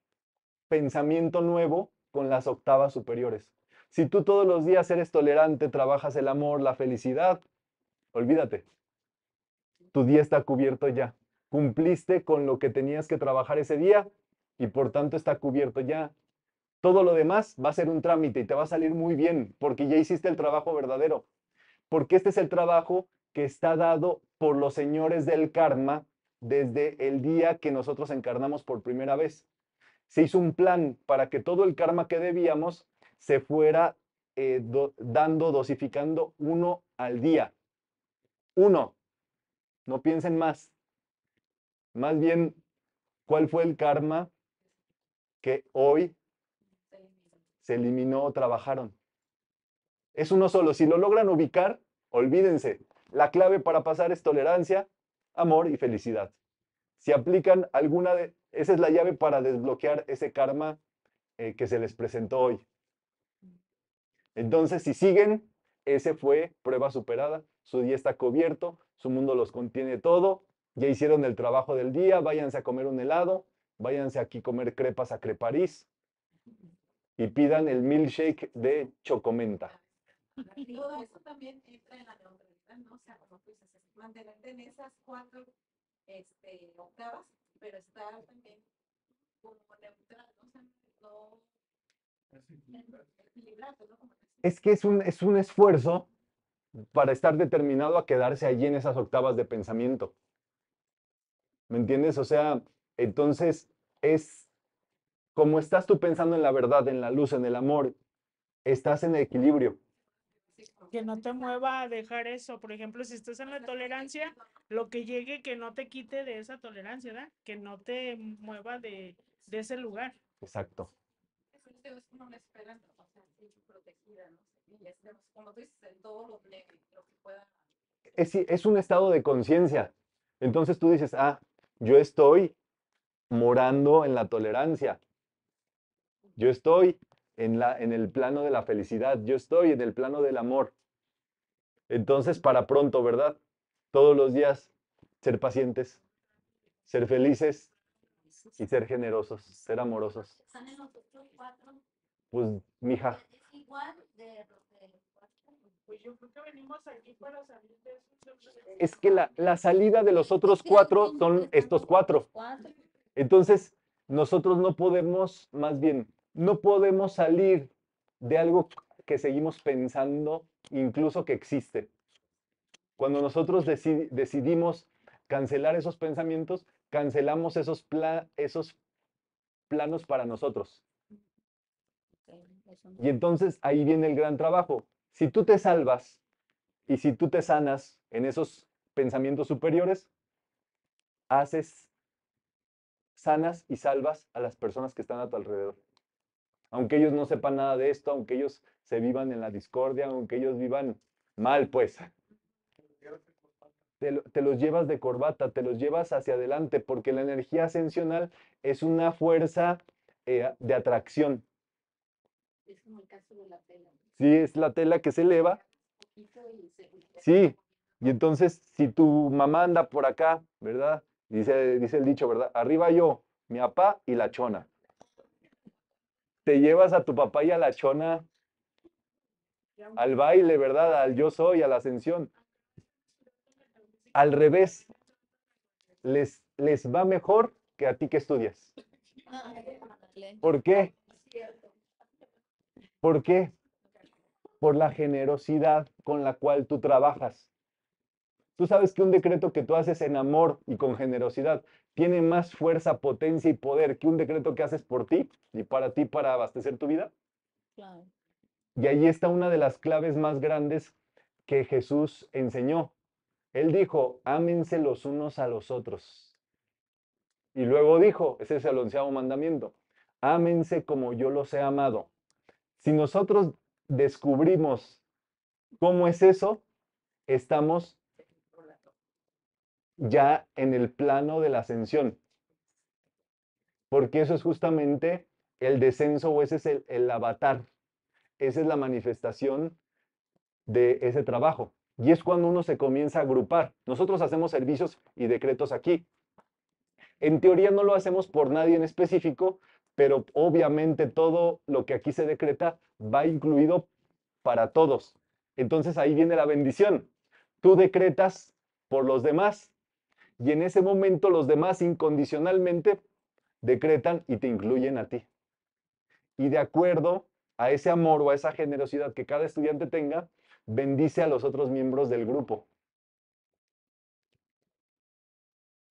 pensamiento nuevo con las octavas superiores. Si tú todos los días eres tolerante, trabajas el amor, la felicidad, olvídate. Tu día está cubierto ya. Cumpliste con lo que tenías que trabajar ese día y por tanto está cubierto ya. Todo lo demás va a ser un trámite y te va a salir muy bien porque ya hiciste el trabajo verdadero. Porque este es el trabajo que está dado por los señores del karma desde el día que nosotros encarnamos por primera vez. Se hizo un plan para que todo el karma que debíamos se fuera eh, dando, dosificando uno al día. Uno. No piensen más. Más bien, ¿cuál fue el karma que hoy se eliminó o trabajaron? Es uno solo. Si lo logran ubicar, olvídense. La clave para pasar es tolerancia, amor y felicidad. Si aplican alguna de... Esa es la llave para desbloquear ese karma eh, que se les presentó hoy. Entonces, si siguen, ese fue prueba superada, su día está cubierto, su mundo los contiene todo, ya hicieron el trabajo del día, váyanse a comer un helado, váyanse aquí a comer crepas a Creparís y pidan el milkshake de Chocomenta mantenerte en esas cuatro este, octavas, pero estar también como neutral, no equilibrado. no es que es un, es un esfuerzo para estar determinado a quedarse allí en esas octavas de pensamiento. ¿Me entiendes? O sea, entonces es como estás tú pensando en la verdad, en la luz, en el amor, estás en equilibrio que no te mueva a dejar eso. Por ejemplo, si estás en la tolerancia, lo que llegue que no te quite de esa tolerancia, ¿verdad? Que no te mueva de, ese lugar. Exacto. Es protegida, ¿no? es un estado de conciencia. Entonces tú dices, ah, yo estoy morando en la tolerancia. Yo estoy en, la, en el plano de la felicidad, yo estoy en el plano del amor. Entonces, para pronto, ¿verdad? Todos los días, ser pacientes, ser felices y ser generosos, ser amorosos. los otros Pues, mija. Es Pues yo creo que venimos aquí para salir de esos... Es que la, la salida de los otros cuatro son estos cuatro. Entonces, nosotros no podemos, más bien, no podemos salir de algo que seguimos pensando incluso que existe. Cuando nosotros decidimos cancelar esos pensamientos, cancelamos esos, esos planos para nosotros. Y entonces ahí viene el gran trabajo. Si tú te salvas y si tú te sanas en esos pensamientos superiores, haces sanas y salvas a las personas que están a tu alrededor aunque ellos no sepan nada de esto, aunque ellos se vivan en la discordia, aunque ellos vivan mal, pues. Te, te, los llevas de corbata, te los llevas hacia adelante, porque la energía ascensional es una fuerza eh, de atracción. Es como el caso de la tela. Sí, es la tela que se eleva. Sí, y entonces si tu mamá anda por acá, ¿verdad? Dice, dice el dicho, ¿verdad? Arriba yo, mi papá y la chona te llevas a tu papá y a la chona al baile, ¿verdad? Al yo soy, a la ascensión. Al revés, les, les va mejor que a ti que estudias. ¿Por qué? ¿Por qué? Por la generosidad con la cual tú trabajas. Tú sabes que un decreto que tú haces en amor y con generosidad tiene más fuerza, potencia y poder que un decreto que haces por ti y para ti para abastecer tu vida? Y ahí está una de las claves más grandes que Jesús enseñó. Él dijo, ámense los unos a los otros. Y luego dijo, ese es el onceavo mandamiento, ámense como yo los he amado. Si nosotros descubrimos cómo es eso, estamos ya en el plano de la ascensión. Porque eso es justamente el descenso o ese es el, avatar. Esa es la manifestación de ese trabajo. Y es cuando uno se comienza a agrupar. Nosotros hacemos servicios y decretos aquí. En teoría no lo hacemos por nadie en específico, pero obviamente todo lo que aquí se decreta va incluido para todos. Entonces ahí viene la bendición. Tú decretas por los demás y en ese momento los demás incondicionalmente decretan y te incluyen a ti. Y de acuerdo a ese amor o a esa generosidad que cada estudiante tenga, bendice a los otros miembros del grupo.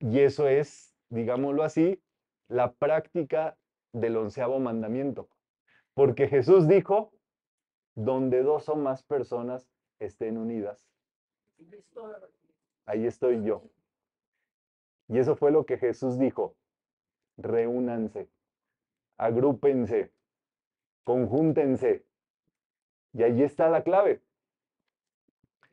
Y eso es, digámoslo así, la práctica del onceavo mandamiento. Porque Jesús dijo, donde dos o más personas estén unidas, ahí estoy yo. Y eso fue lo que Jesús dijo. Reúnanse, agrúpense, conjúntense. Y allí está la clave.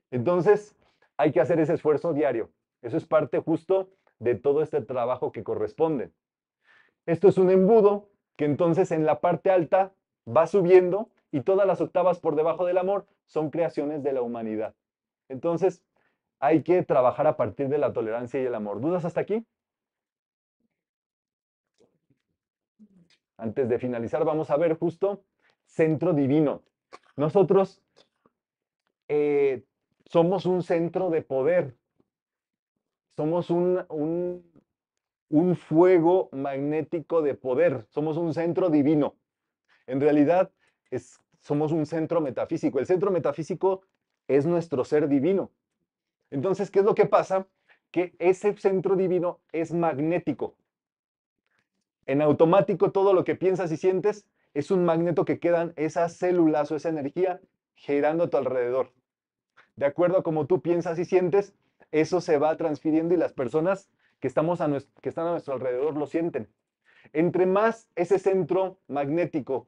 Entonces, hay que hacer ese esfuerzo diario. Eso es parte justo de todo este trabajo que corresponde. Esto es un embudo que entonces en la parte alta va subiendo y todas las octavas por debajo del amor son creaciones de la humanidad. Entonces, hay que trabajar a partir de la tolerancia y el amor. ¿Dudas hasta aquí? Antes de finalizar, vamos a ver justo centro divino. Nosotros eh, somos un centro de poder, somos un, un, un fuego magnético de poder, somos un centro divino. En realidad, es, somos un centro metafísico. El centro metafísico es nuestro ser divino. Entonces, ¿qué es lo que pasa? Que ese centro divino es magnético. En automático, todo lo que piensas y sientes es un magneto que quedan esas células o esa energía girando a tu alrededor. De acuerdo a como tú piensas y sientes, eso se va transfiriendo y las personas que, estamos que están a nuestro alrededor lo sienten. Entre más ese centro magnético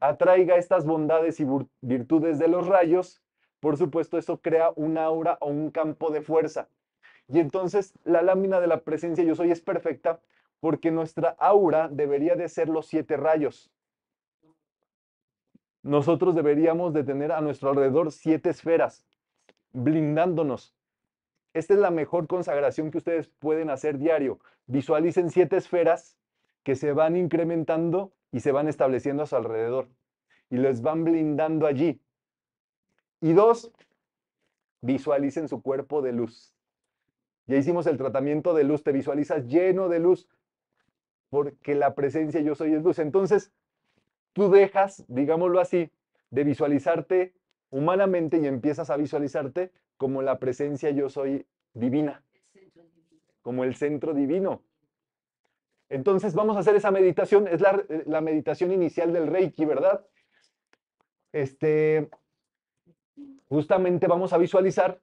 atraiga estas bondades y virtudes de los rayos, por supuesto, eso crea un aura o un campo de fuerza. Y entonces la lámina de la presencia yo soy es perfecta porque nuestra aura debería de ser los siete rayos. Nosotros deberíamos de tener a nuestro alrededor siete esferas, blindándonos. Esta es la mejor consagración que ustedes pueden hacer diario. Visualicen siete esferas que se van incrementando y se van estableciendo a su alrededor y les van blindando allí. Y dos, visualicen su cuerpo de luz. Ya hicimos el tratamiento de luz, te visualizas lleno de luz, porque la presencia yo soy es luz. Entonces, tú dejas, digámoslo así, de visualizarte humanamente y empiezas a visualizarte como la presencia yo soy divina, como el centro divino. Entonces vamos a hacer esa meditación, es la, eh, la meditación inicial del Reiki, ¿verdad? Este, justamente vamos a visualizar,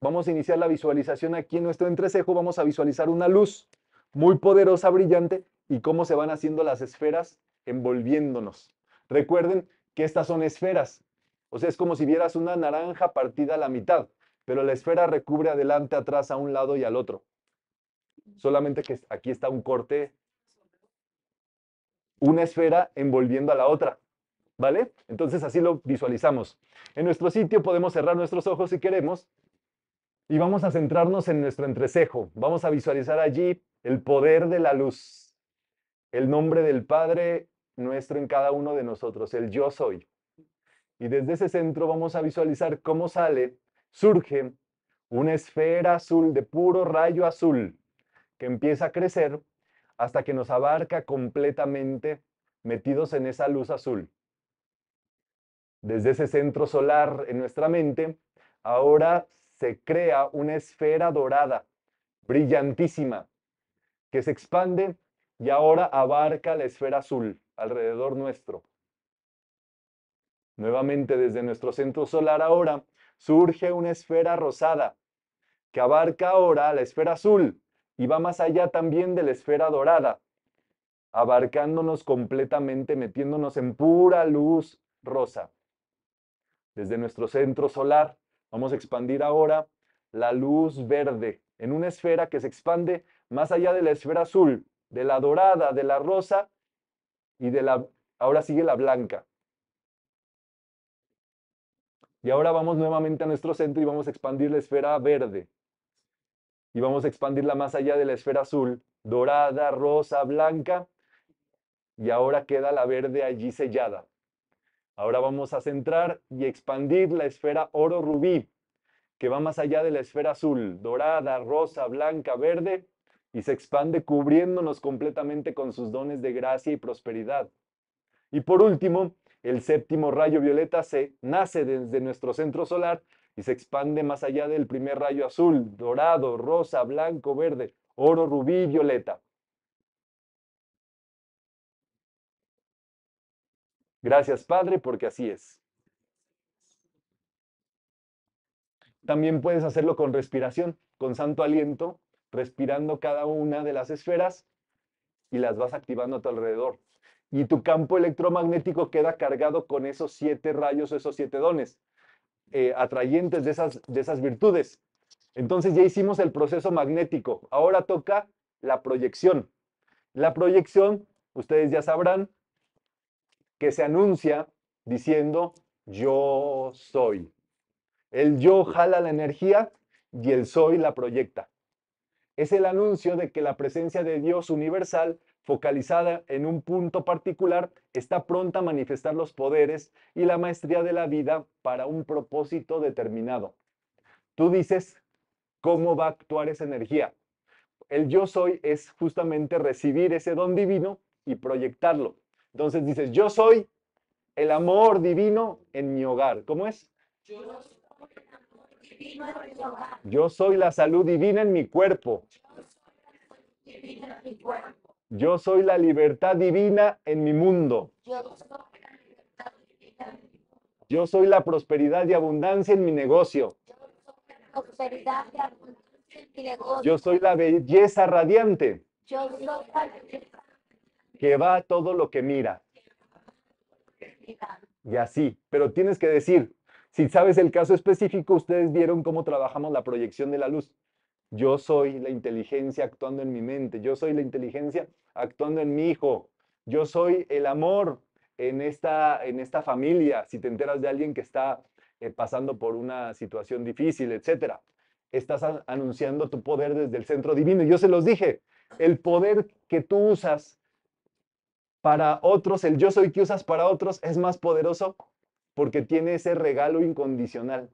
vamos a iniciar la visualización aquí en nuestro entrecejo, vamos a visualizar una luz muy poderosa, brillante, y cómo se van haciendo las esferas envolviéndonos. Recuerden que estas son esferas, o sea, es como si vieras una naranja partida a la mitad, pero la esfera recubre adelante, atrás, a un lado y al otro. Solamente que aquí está un corte, una esfera envolviendo a la otra. ¿vale? Entonces así lo visualizamos. En nuestro sitio podemos cerrar nuestros ojos si queremos y vamos a centrarnos en nuestro entrecejo. Vamos a visualizar allí el poder de la luz, el nombre del Padre nuestro en cada uno de nosotros, el yo soy. Y desde ese centro vamos a visualizar cómo sale, surge una esfera azul de puro rayo azul que empieza a crecer hasta que nos abarca completamente metidos en esa luz azul. Desde ese centro solar en nuestra mente, ahora se crea una esfera dorada, brillantísima, que se expande y ahora abarca la esfera azul alrededor nuestro. Nuevamente desde nuestro centro solar ahora surge una esfera rosada que abarca ahora la esfera azul y va más allá también de la esfera dorada, abarcándonos completamente, metiéndonos en pura luz rosa desde nuestro centro solar. Vamos a expandir ahora la luz verde en una esfera que se expande más allá de la esfera azul, de la dorada, de la rosa y de la... Ahora sigue la blanca. Y ahora vamos nuevamente a nuestro centro y vamos a expandir la esfera verde. Y vamos a expandirla más allá de la esfera azul, dorada, rosa, blanca. Y ahora queda la verde allí sellada. Ahora vamos a centrar y expandir la esfera oro-rubí, que va más allá de la esfera azul, dorada, rosa, blanca, verde, y se expande cubriéndonos completamente con sus dones de gracia y prosperidad. Y por último, el séptimo rayo violeta se nace desde nuestro centro solar y se expande más allá del primer rayo azul, dorado, rosa, blanco, verde, oro, rubí violeta. Gracias, Padre, porque así es. También puedes hacerlo con respiración, con santo aliento, respirando cada una de las esferas y las vas activando a tu alrededor. Y tu campo electromagnético queda cargado con esos siete rayos, esos siete dones, eh, atrayentes de esas, de esas virtudes. Entonces ya hicimos el proceso magnético. Ahora toca la proyección. La proyección, ustedes ya sabrán, que se anuncia diciendo yo soy. El yo jala la energía y el soy la proyecta. Es el anuncio de que la presencia de Dios universal, focalizada en un punto particular, está pronta a manifestar los poderes y la maestría de la vida para un propósito determinado. Tú dices cómo va a actuar esa energía. El yo soy es justamente recibir ese don divino y proyectarlo. Entonces dices, yo soy el amor divino en mi hogar. ¿Cómo es? Yo soy la salud divina en mi cuerpo. Yo soy la libertad divina en mi mundo. Yo soy la prosperidad y abundancia en mi negocio. Yo soy la belleza radiante. Yo soy la belleza que va todo lo que mira. Y así, pero tienes que decir, si sabes el caso específico, ustedes vieron cómo trabajamos la proyección de la luz. Yo soy la inteligencia actuando en mi mente, yo soy la inteligencia actuando en mi hijo, yo soy el amor en esta, en esta familia, si te enteras de alguien que está eh, pasando por una situación difícil, etc. Estás anunciando tu poder desde el centro divino. Yo se los dije, el poder que tú usas para otros, el yo soy que usas para otros es más poderoso porque tiene ese regalo incondicional.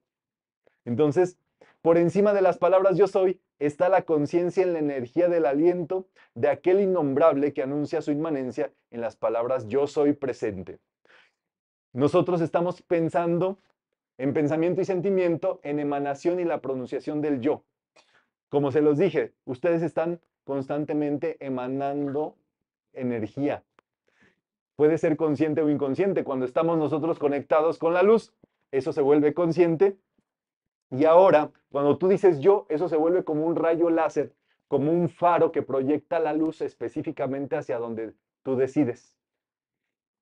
Entonces, por encima de las palabras yo soy está la conciencia en la energía del aliento de aquel innombrable que anuncia su inmanencia en las palabras yo soy presente. Nosotros estamos pensando en pensamiento y sentimiento, en emanación y la pronunciación del yo. Como se los dije, ustedes están constantemente emanando energía, puede ser consciente o inconsciente. Cuando estamos nosotros conectados con la luz, eso se vuelve consciente. Y ahora, cuando tú dices yo, eso se vuelve como un rayo láser, como un faro que proyecta la luz específicamente hacia donde tú decides.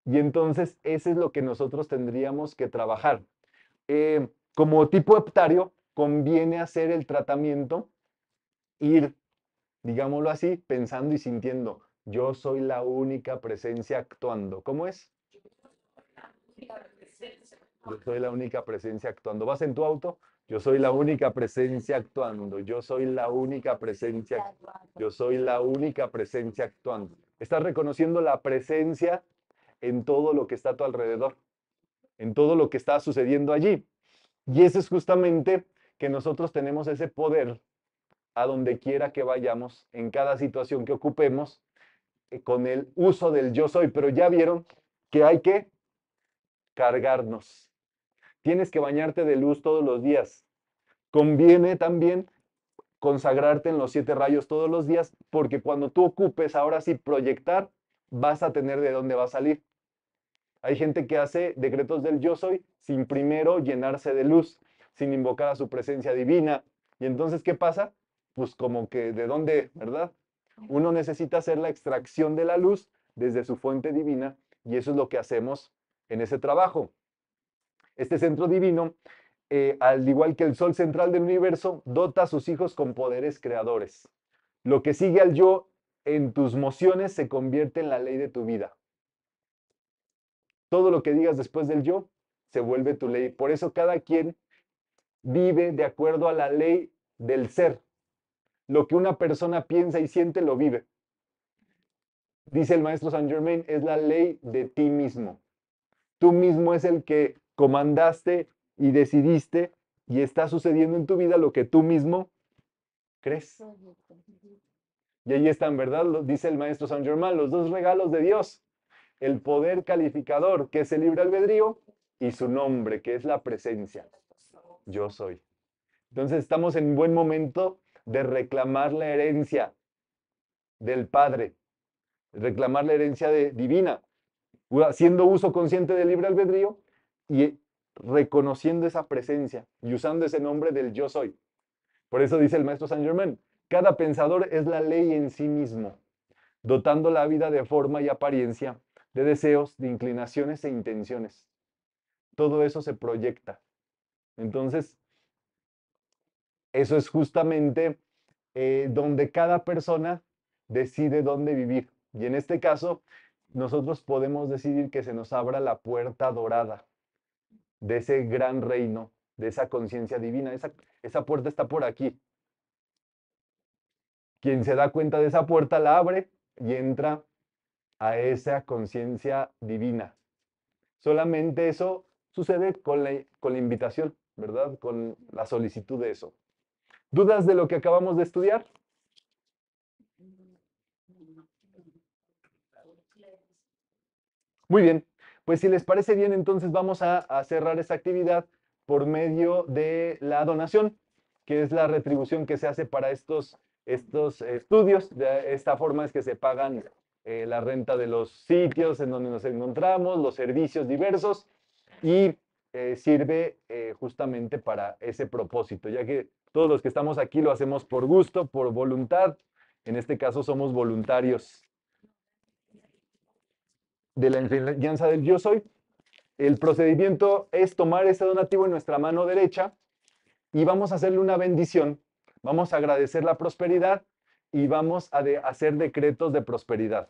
Y entonces, eso es lo que nosotros tendríamos que trabajar. Eh, como tipo heptario, conviene hacer el tratamiento, ir, digámoslo así, pensando y sintiendo. Yo soy la única presencia actuando. ¿Cómo es? Yo soy la única presencia actuando. ¿Vas en tu auto? Yo soy la única presencia actuando. Yo soy la única presencia. Yo soy la única presencia actuando. Estás reconociendo la presencia en todo lo que está a tu alrededor, en todo lo que está sucediendo allí. Y eso es justamente que nosotros tenemos ese poder a donde quiera que vayamos, en cada situación que ocupemos, eh, con el uso del yo soy, pero ya vieron que hay que cargarnos. Tienes que bañarte de luz todos los días. Conviene también consagrarte en los siete rayos todos los días, porque cuando tú ocupes ahora sí proyectar, vas a tener de dónde va a salir. Hay gente que hace decretos del yo soy sin primero llenarse de luz, sin invocar a su presencia divina. Y entonces, ¿qué pasa? Pues como que de dónde, ¿verdad? Uno necesita hacer la extracción de la luz desde su fuente divina y eso es lo que hacemos en ese trabajo. Este centro divino, eh, al igual que el sol central del universo, dota a sus hijos con poderes creadores. Lo que sigue al yo en tus mociones se convierte en la ley de tu vida. Todo lo que digas después del yo se vuelve tu ley. Por eso cada quien vive de acuerdo a la ley del ser, lo que una persona piensa y siente lo vive. Dice el maestro Saint Germain, es la ley de ti mismo. Tú mismo es el que comandaste y decidiste y está sucediendo en tu vida lo que tú mismo crees. Y ahí están, ¿verdad? dice el maestro Saint Germain, los dos regalos de Dios, el poder calificador, que es el libre albedrío, y su nombre, que es la presencia. Yo soy. Entonces estamos en buen momento de reclamar la herencia del Padre, reclamar la herencia divina, haciendo uso consciente del libre albedrío y reconociendo esa presencia y usando ese nombre del yo soy. Por eso dice el maestro Saint Germain, cada pensador es la ley en sí mismo, dotando la vida de forma y apariencia, de deseos, de inclinaciones e intenciones. Todo eso se proyecta. Entonces, eso es justamente eh, donde cada persona decide dónde vivir. Y en este caso, nosotros podemos decidir que se nos abra la puerta dorada de ese gran reino, de esa conciencia divina. Esa, esa puerta está por aquí. Quien se da cuenta de esa puerta la abre y entra a esa conciencia divina. Solamente eso sucede con la, con la invitación, ¿verdad? Con la solicitud de eso. ¿Dudas de lo que acabamos de estudiar? Muy bien, pues si les parece bien, entonces vamos a, cerrar esta actividad por medio de la donación, que es la retribución que se hace para estos, estos estudios. De esta forma es que se pagan eh, la renta de los sitios en donde nos encontramos, los servicios diversos y eh, sirve eh, justamente para ese propósito, ya que todos los que estamos aquí lo hacemos por gusto, por voluntad. En este caso somos voluntarios de la enseñanza del yo soy. El procedimiento es tomar ese donativo en nuestra mano derecha y vamos a hacerle una bendición. Vamos a agradecer la prosperidad y vamos a hacer decretos de prosperidad.